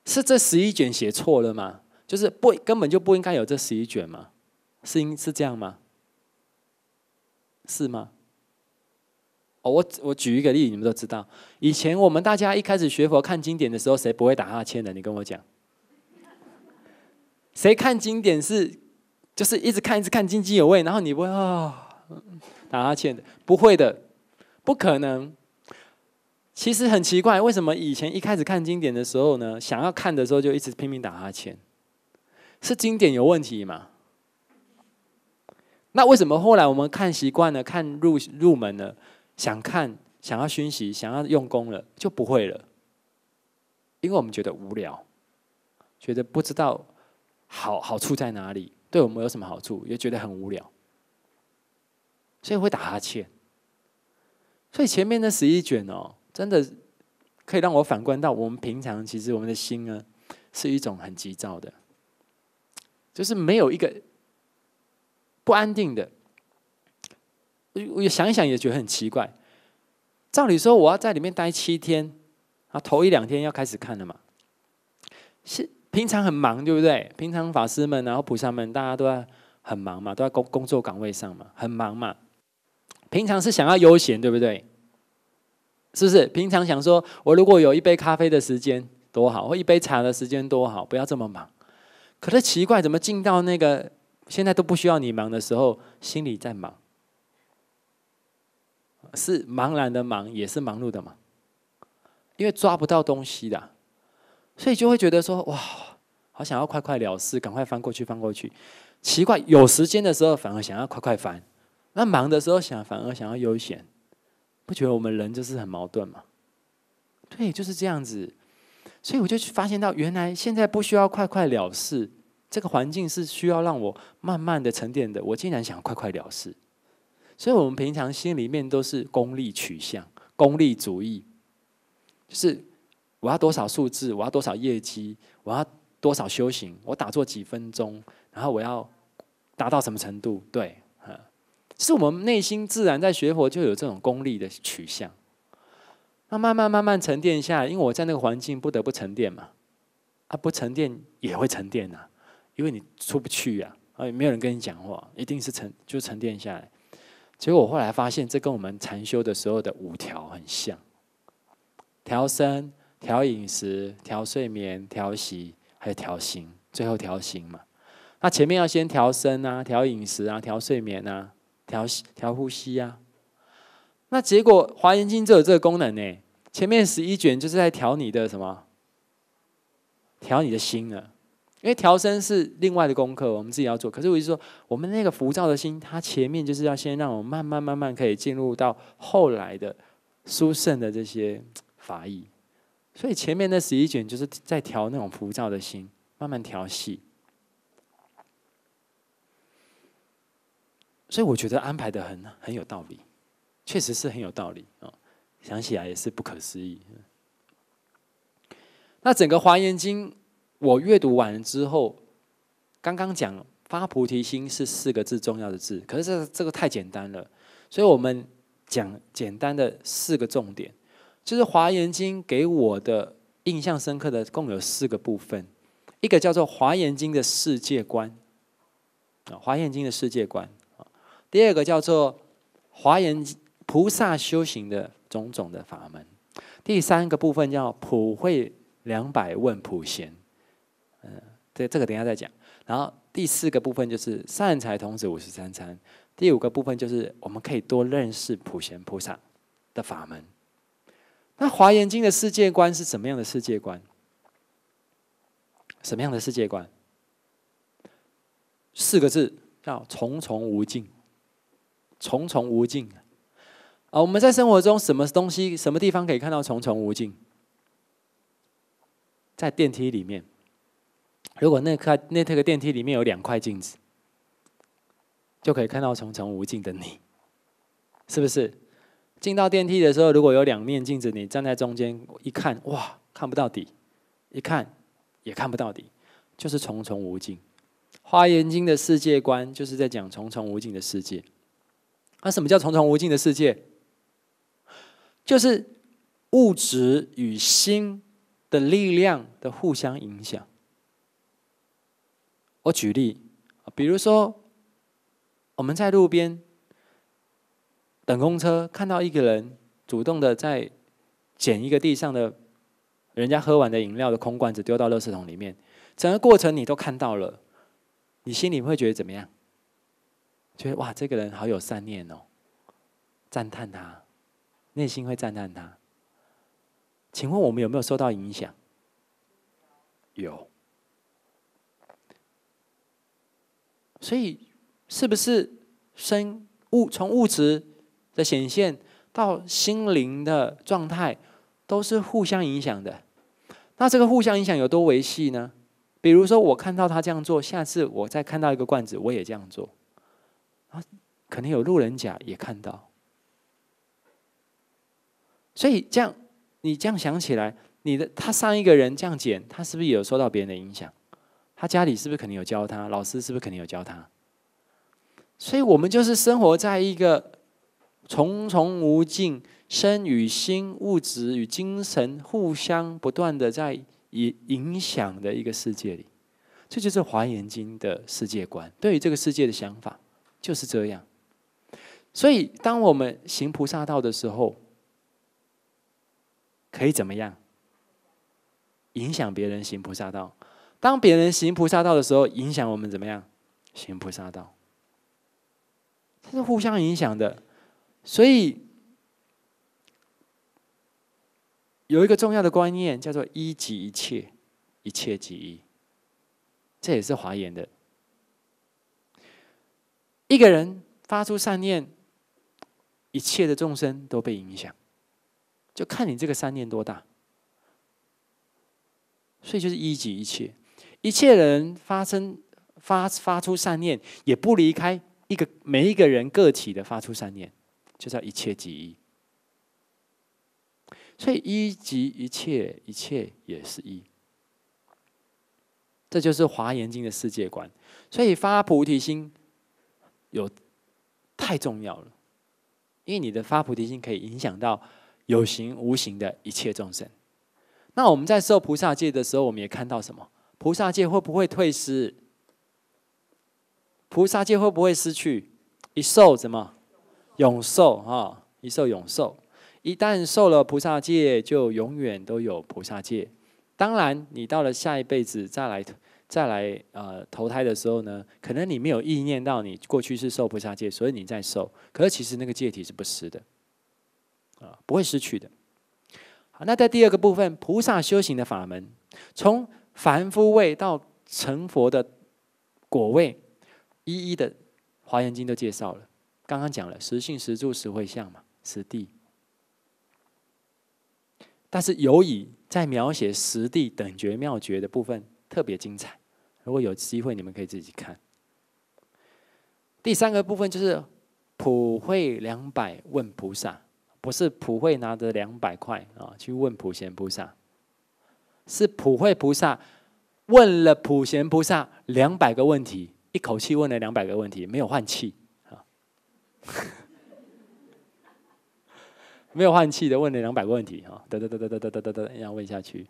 是这十一卷写错了吗？就是不，根本就不应该有这十一卷吗？是因是这样吗？是吗？哦，我我举一个例子，你们都知道。以前我们大家一开始学佛看经典的时候，谁不会打哈欠的？你跟我讲，谁看经典是就是一直看一直看津津有味，然后你不会啊打哈欠的？不会的。不可能。其实很奇怪，为什么以前一开始看经典的时候呢，想要看的时候就一直拼命打哈欠？是经典有问题吗？那为什么后来我们看习惯了，看入入门了，想看想要学习想要用功了，就不会了？因为我们觉得无聊，觉得不知道好好处在哪里，对我们有什么好处，也觉得很无聊，所以会打哈欠。所以前面的十一卷哦，真的可以让我反观到，我们平常其实我们的心呢，是一种很急躁的，就是没有一个不安定的。我我想一想也觉得很奇怪，照理说我要在里面待七天，啊，头一两天要开始看了嘛，是平常很忙对不对？平常法师们然后菩萨们大家都在很忙嘛，都在工工作岗位上嘛，很忙嘛。平常是想要悠闲，对不对？是不是平常想说，我如果有一杯咖啡的时间多好，或一杯茶的时间多好，不要这么忙。可是奇怪，怎么进到那个现在都不需要你忙的时候，心里在忙？是茫然的忙，也是忙碌的忙，因为抓不到东西的，所以就会觉得说，哇，好想要快快了事，赶快翻过去翻过去。奇怪，有时间的时候反而想要快快翻。那忙的时候想，反而想要悠闲，不觉得我们人就是很矛盾吗？对，就是这样子。所以我就发现到，原来现在不需要快快了事，这个环境是需要让我慢慢的沉淀的。我竟然想快快了事，所以我们平常心里面都是功利取向、功利主义，就是我要多少数字，我要多少业绩，我要多少修行，我打坐几分钟，然后我要达到什么程度？对。是我们内心自然在学佛就有这种功利的取向，那慢慢慢慢沉淀下，因为我在那个环境不得不沉淀嘛，啊不沉淀也会沉淀呐，因为你出不去呀，啊没有人跟你讲话，一定是沉就沉淀下来。结果我后来发现，这跟我们禅修的所有的五条很像：调身、调饮食、调睡眠、调息，还有调心，最后调心嘛。那前面要先调身啊，调饮食啊，调睡眠啊。调调呼吸呀，那结果《华严经》就有这个功能呢。前面十一卷就是在调你的什么，调你的心啊。因为调身是另外的功课，我们自己要做。可是我就说，我们那个浮躁的心，它前面就是要先让我慢慢慢慢可以进入到后来的殊胜的这些法意。所以前面的十一卷就是在调那种浮躁的心，慢慢调息。所以我觉得安排的很很有道理，确实是很有道理啊！想起来也是不可思议。那整个《华严经》，我阅读完之后，刚刚讲发菩提心是四个字重要的字，可是这这个太简单了，所以我们讲简单的四个重点，就是《华严经》给我的印象深刻的共有四个部分，一个叫做《华严经》的世界观啊，《华严经》的世界观。第二个叫做《华严》菩萨修行的种种的法门，第三个部分叫《普惠两百问普贤》，嗯，这这个等下再讲。然后第四个部分就是善财童子五十三参，第五个部分就是我们可以多认识普贤菩萨的法门。那《华严经》的世界观是什么样的世界观？什么样的世界观？四个字叫重重无尽。重重无尽啊！我们在生活中，什么东西、什么地方可以看到重重无尽？在电梯里面，如果那块那这个电梯里面有两块镜子，就可以看到重重无尽的你，是不是？进到电梯的时候，如果有两面镜子，你站在中间，一看哇，看不到底；，一看也看不到底，就是重重无尽。《花严经》的世界观就是在讲重重无尽的世界。那什么叫重重无尽的世界？就是物质与心的力量的互相影响。我举例，比如说我们在路边等公车，看到一个人主动的在捡一个地上的人家喝完的饮料的空罐子，丢到垃圾桶里面，整个过程你都看到了，你心里会觉得怎么样？觉得哇，这个人好有善念哦，赞叹他，内心会赞叹他。请问我们有没有受到影响？有，所以是不是生物从物质的显现到心灵的状态，都是互相影响的？那这个互相影响有多维系呢？比如说，我看到他这样做，下次我再看到一个罐子，我也这样做。啊，肯定有路人甲也看到，所以这样，你这样想起来，你的他上一个人这样剪，他是不是有受到别人的影响？他家里是不是肯定有教他？老师是不是肯定有教他？所以我们就是生活在一个重重无尽、身与心、物质与精神互相不断的在影影响的一个世界里。这就是《华严经》的世界观，对于这个世界的想法。就是这样，所以当我们行菩萨道的时候，可以怎么样影响别人行菩萨道？当别人行菩萨道的时候，影响我们怎么样行菩萨道？它是互相影响的。所以有一个重要的观念，叫做一即一切，一切即一，这也是华严的。一个人发出善念，一切的众生都被影响，就看你这个善念多大。所以就是一级一切，一切人发生发发出善念，也不离开一个每一个人个体的发出善念，就叫一切即一。所以一级一切，一切也是一。这就是《华严经》的世界观。所以发菩提心。有太重要了，因为你的发菩提心可以影响到有形无形的一切众生。那我们在受菩萨戒的时候，我们也看到什么？菩萨戒会不会退失？菩萨戒会不会失去？一受什么？永受哈，一受永受。一旦受了菩萨戒，就永远都有菩萨戒。当然，你到了下一辈子再来。再来，呃，投胎的时候呢，可能你没有意念到你过去是受菩萨戒，所以你在受。可是其实那个戒体是不失的，啊，不会失去的。好，那在第二个部分，菩萨修行的法门，从凡夫位到成佛的果位，一一的《华严经》都介绍了。刚刚讲了，实性实住实会相嘛，实地。但是由以在描写实地等觉妙觉的部分特别精彩。如果有机会，你们可以自己看。第三个部分就是普惠两百问菩萨，不是普惠拿着两百块啊去问普贤菩萨，是普惠菩萨问了普贤菩萨两百个问题，一口气问了两百个问题，没有换气啊，没有换气的问了两百个问题啊，得得得得得得得得要问下去，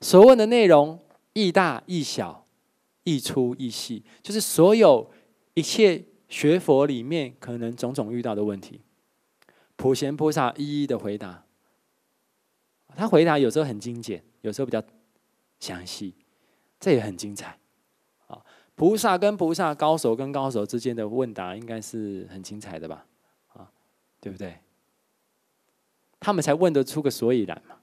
所问的内容亦大亦小。一出一戏，就是所有一切学佛里面可能种种遇到的问题，普贤菩萨一一的回答。他回答有时候很精简，有时候比较详细，这也很精彩。啊，菩萨跟菩萨，高手跟高手之间的问答，应该是很精彩的吧？啊，对不对？他们才问得出个所以然嘛。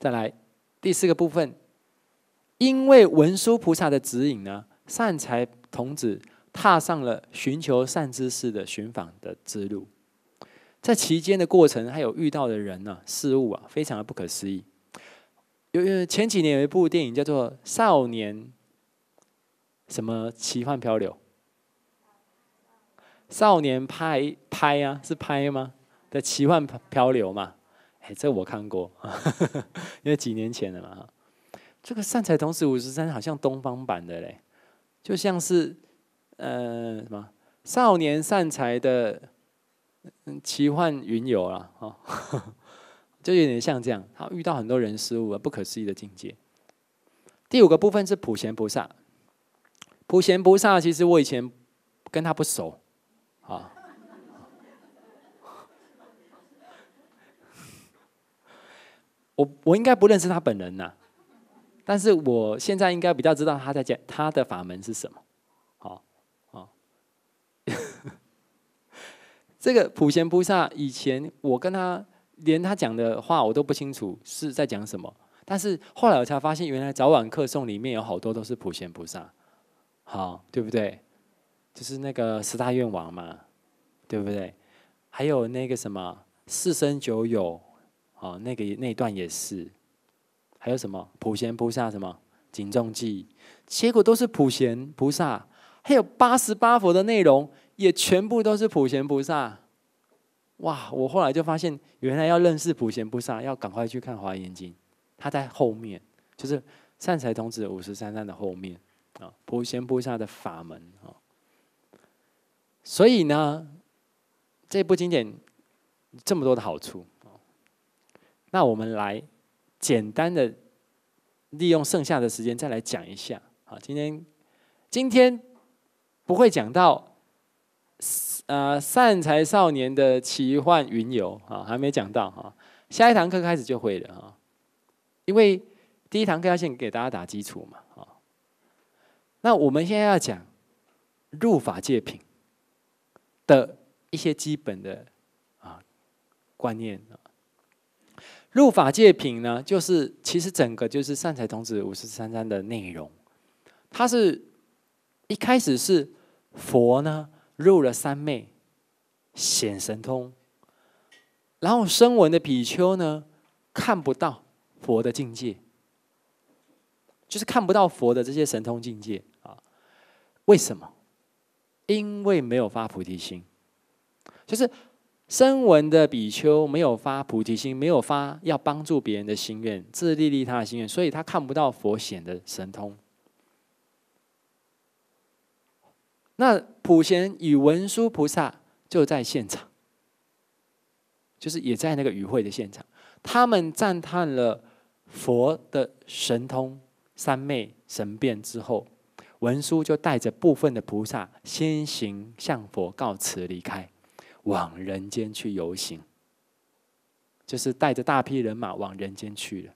再来第四个部分。因为文殊菩萨的指引呢，善财童子踏上了寻求善知识的寻访的之路。在期间的过程，还有遇到的人呢、事物啊，非常的不可思议。有有前几年有一部电影叫做《少年什么奇幻漂流》，少年拍拍啊，是拍吗？的奇幻漂漂流嘛？哎，这我看过，因为几年前的嘛。这个善财童子五十三，好像东方版的嘞，就像是呃什么少年善财的奇幻云游了啊，就有点像这样。他遇到很多人事物了，不可思议的境界。第五个部分是普贤菩萨，普贤菩萨其实我以前跟他不熟啊，我我应该不认识他本人呐。但是我现在应该比较知道他在讲他的法门是什么，好，好，这个普贤菩萨以前我跟他连他讲的话我都不清楚是在讲什么，但是后来我才发现原来早晚课诵里面有好多都是普贤菩萨，好对不对？就是那个十大愿王嘛，对不对？还有那个什么四生九有，哦，那个那一段也是。还有什么普贤菩萨什么警重记，结果都是普贤菩萨，还有八十八佛的内容也全部都是普贤菩萨。哇！我后来就发现，原来要认识普贤菩萨，要赶快去看《华严经》，它在后面，就是《善财童子五十三善的后面啊，普贤菩萨的法门啊。所以呢，这部经典这么多的好处那我们来。简单的利用剩下的时间再来讲一下啊，今天今天不会讲到啊善财少年的奇幻云游啊，还没讲到哈，下一堂课开始就会了啊，因为第一堂课要先给大家打基础嘛啊。那我们现在要讲入法界品的一些基本的啊观念啊。入法界品呢，就是其实整个就是善财童子五十三章的内容。它是，一开始是佛呢入了三昧显神通，然后声闻的比丘呢看不到佛的境界，就是看不到佛的这些神通境界啊。为什么？因为没有发菩提心，就是。声闻的比丘没有发菩提心，没有发要帮助别人的心愿，自利利他的心愿，所以他看不到佛显的神通。那普贤与文殊菩萨就在现场，就是也在那个与会的现场，他们赞叹了佛的神通三昧神变之后，文殊就带着部分的菩萨先行向佛告辞离开。往人间去游行，就是带着大批人马往人间去了。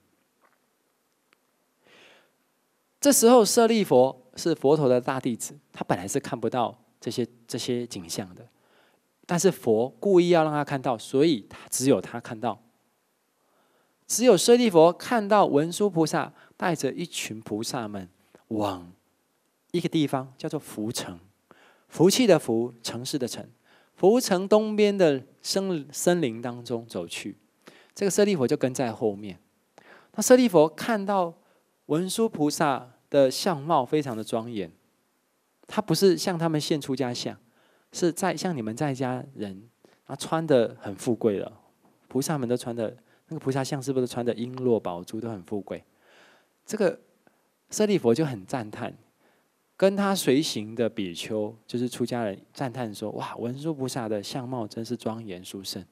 这时候，舍利佛是佛陀的大弟子，他本来是看不到这些这些景象的。但是佛故意要让他看到，所以他只有他看到，只有舍利佛看到文殊菩萨带着一群菩萨们往一个地方，叫做浮城，福气的福，城市的城。浮城东边的森森林当中走去，这个舍利佛就跟在后面。那舍利佛看到文殊菩萨的相貌非常的庄严，他不是像他们现出家相，是在像你们在家人他穿的很富贵了。菩萨们都穿的，那个菩萨像是不是穿的璎珞宝珠都很富贵？这个舍利佛就很赞叹。跟他随行的比丘就是出家人赞叹说：“哇，文殊菩萨的相貌真是庄严殊胜。”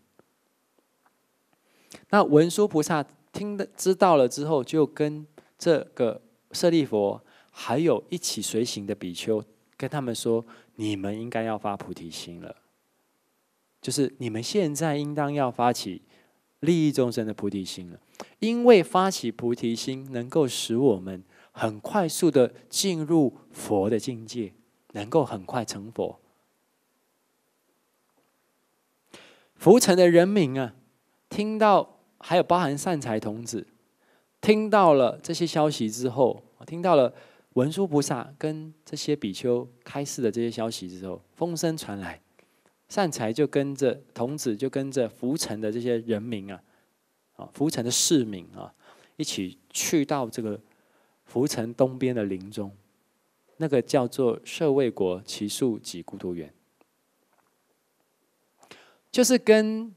那文殊菩萨听的知道了之后，就跟这个舍利佛还有一起随行的比丘跟他们说：“你们应该要发菩提心了，就是你们现在应当要发起利益众生的菩提心了，因为发起菩提心能够使我们。”很快速的进入佛的境界，能够很快成佛。浮尘的人民啊，听到还有包含善财童子，听到了这些消息之后，听到了文殊菩萨跟这些比丘开示的这些消息之后，风声传来，善财就跟着童子就跟着浮尘的这些人民啊，啊，浮沉的市民啊，一起去到这个。浮沉东边的林中，那个叫做舍卫国，其树几孤独园，就是跟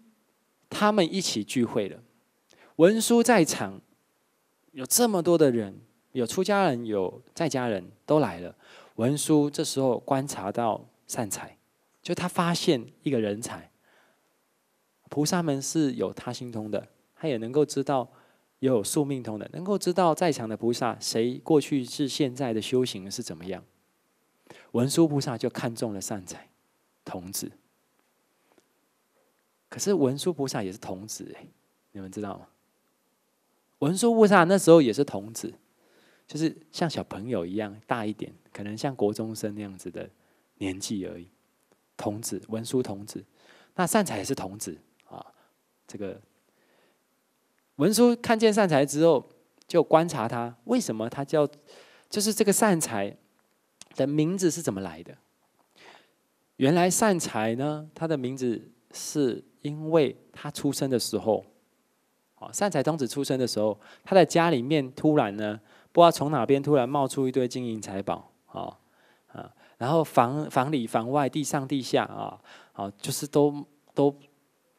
他们一起聚会了。文殊在场，有这么多的人，有出家人，有在家人都来了。文殊这时候观察到善财，就他发现一个人才，菩萨们是有他心通的，他也能够知道。有宿命通的，能够知道在场的菩萨谁过去是现在的修行是怎么样。文殊菩萨就看中了善财童子，可是文殊菩萨也是童子哎，你们知道吗？文殊菩萨那时候也是童子，就是像小朋友一样大一点，可能像国中生那样子的年纪而已，童子文殊童子，那善财也是童子啊，这个。文殊看见善财之后，就观察他为什么他叫，就是这个善财的名字是怎么来的？原来善财呢，他的名字是因为他出生的时候，哦，善财童子出生的时候，他在家里面突然呢，不知道从哪边突然冒出一堆金银财宝，啊啊，然后房房里房外地上地下啊，哦，就是都都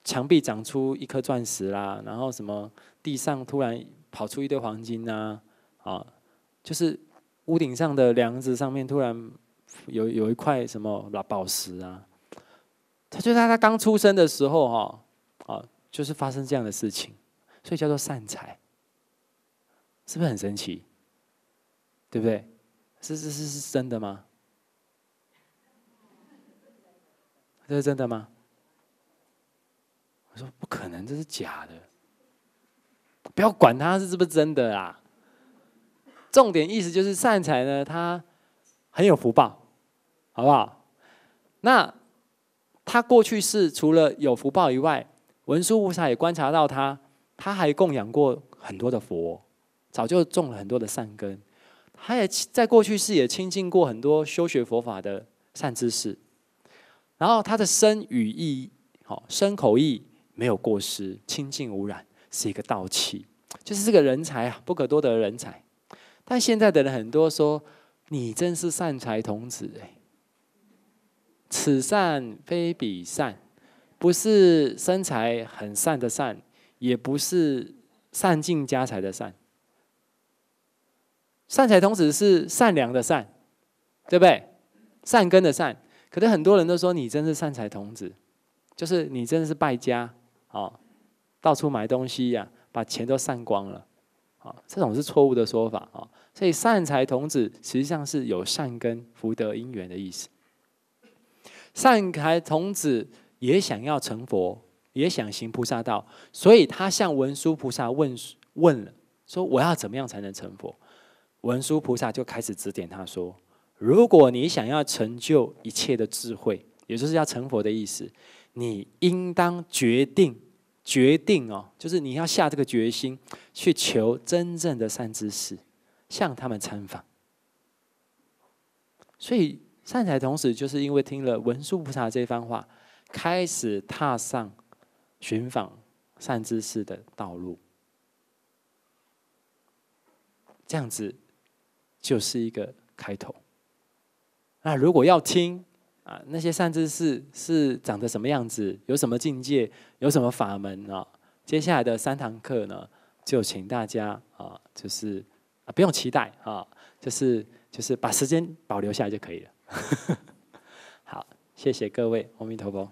墙壁长出一颗钻石啦，然后什么。地上突然跑出一堆黄金呐，啊，就是屋顶上的梁子上面突然有有一块什么老宝石啊，他就在他刚出生的时候哈，啊，就是发生这样的事情，所以叫做善财，是不是很神奇？对不对？是是是是真的吗？这是真的吗？我说不可能，这是假的。不要管他是是不是真的啦，重点意思就是善财呢，他很有福报，好不好？那他过去世除了有福报以外，文殊菩萨也观察到他，他还供养过很多的佛，早就种了很多的善根，他也在过去世也亲近过很多修学佛法的善知识，然后他的身语意，好身口意没有过失，清净无染。是一个道气，就是这个人才啊，不可多得的人才。但现在的人很多说：“你真是善财童子哎，此善非彼善，不是身材很善的善，也不是散尽家财的善。善财童子是善良的善，对不对？善根的善。可是很多人都说你真是善财童子，就是你真的是败家哦。到处买东西呀，把钱都散光了，啊，这种是错误的说法啊。所以善财童子实际上是有善根福德因缘的意思。善财童子也想要成佛，也想行菩萨道，所以他向文殊菩萨问问，说我要怎么样才能成佛？文殊菩萨就开始指点他说：如果你想要成就一切的智慧，也就是要成佛的意思，你应当决定。决定哦，就是你要下这个决心，去求真正的善知识，向他们参访。所以善财童子就是因为听了文殊菩萨这番话，开始踏上寻访善知识的道路。这样子就是一个开头。那如果要听？啊，那些善知识是长得什么样子，有什么境界，有什么法门啊？接下来的三堂课呢，就请大家啊，就是啊，不用期待啊，就是就是把时间保留下来就可以了。好，谢谢各位，阿弥陀佛。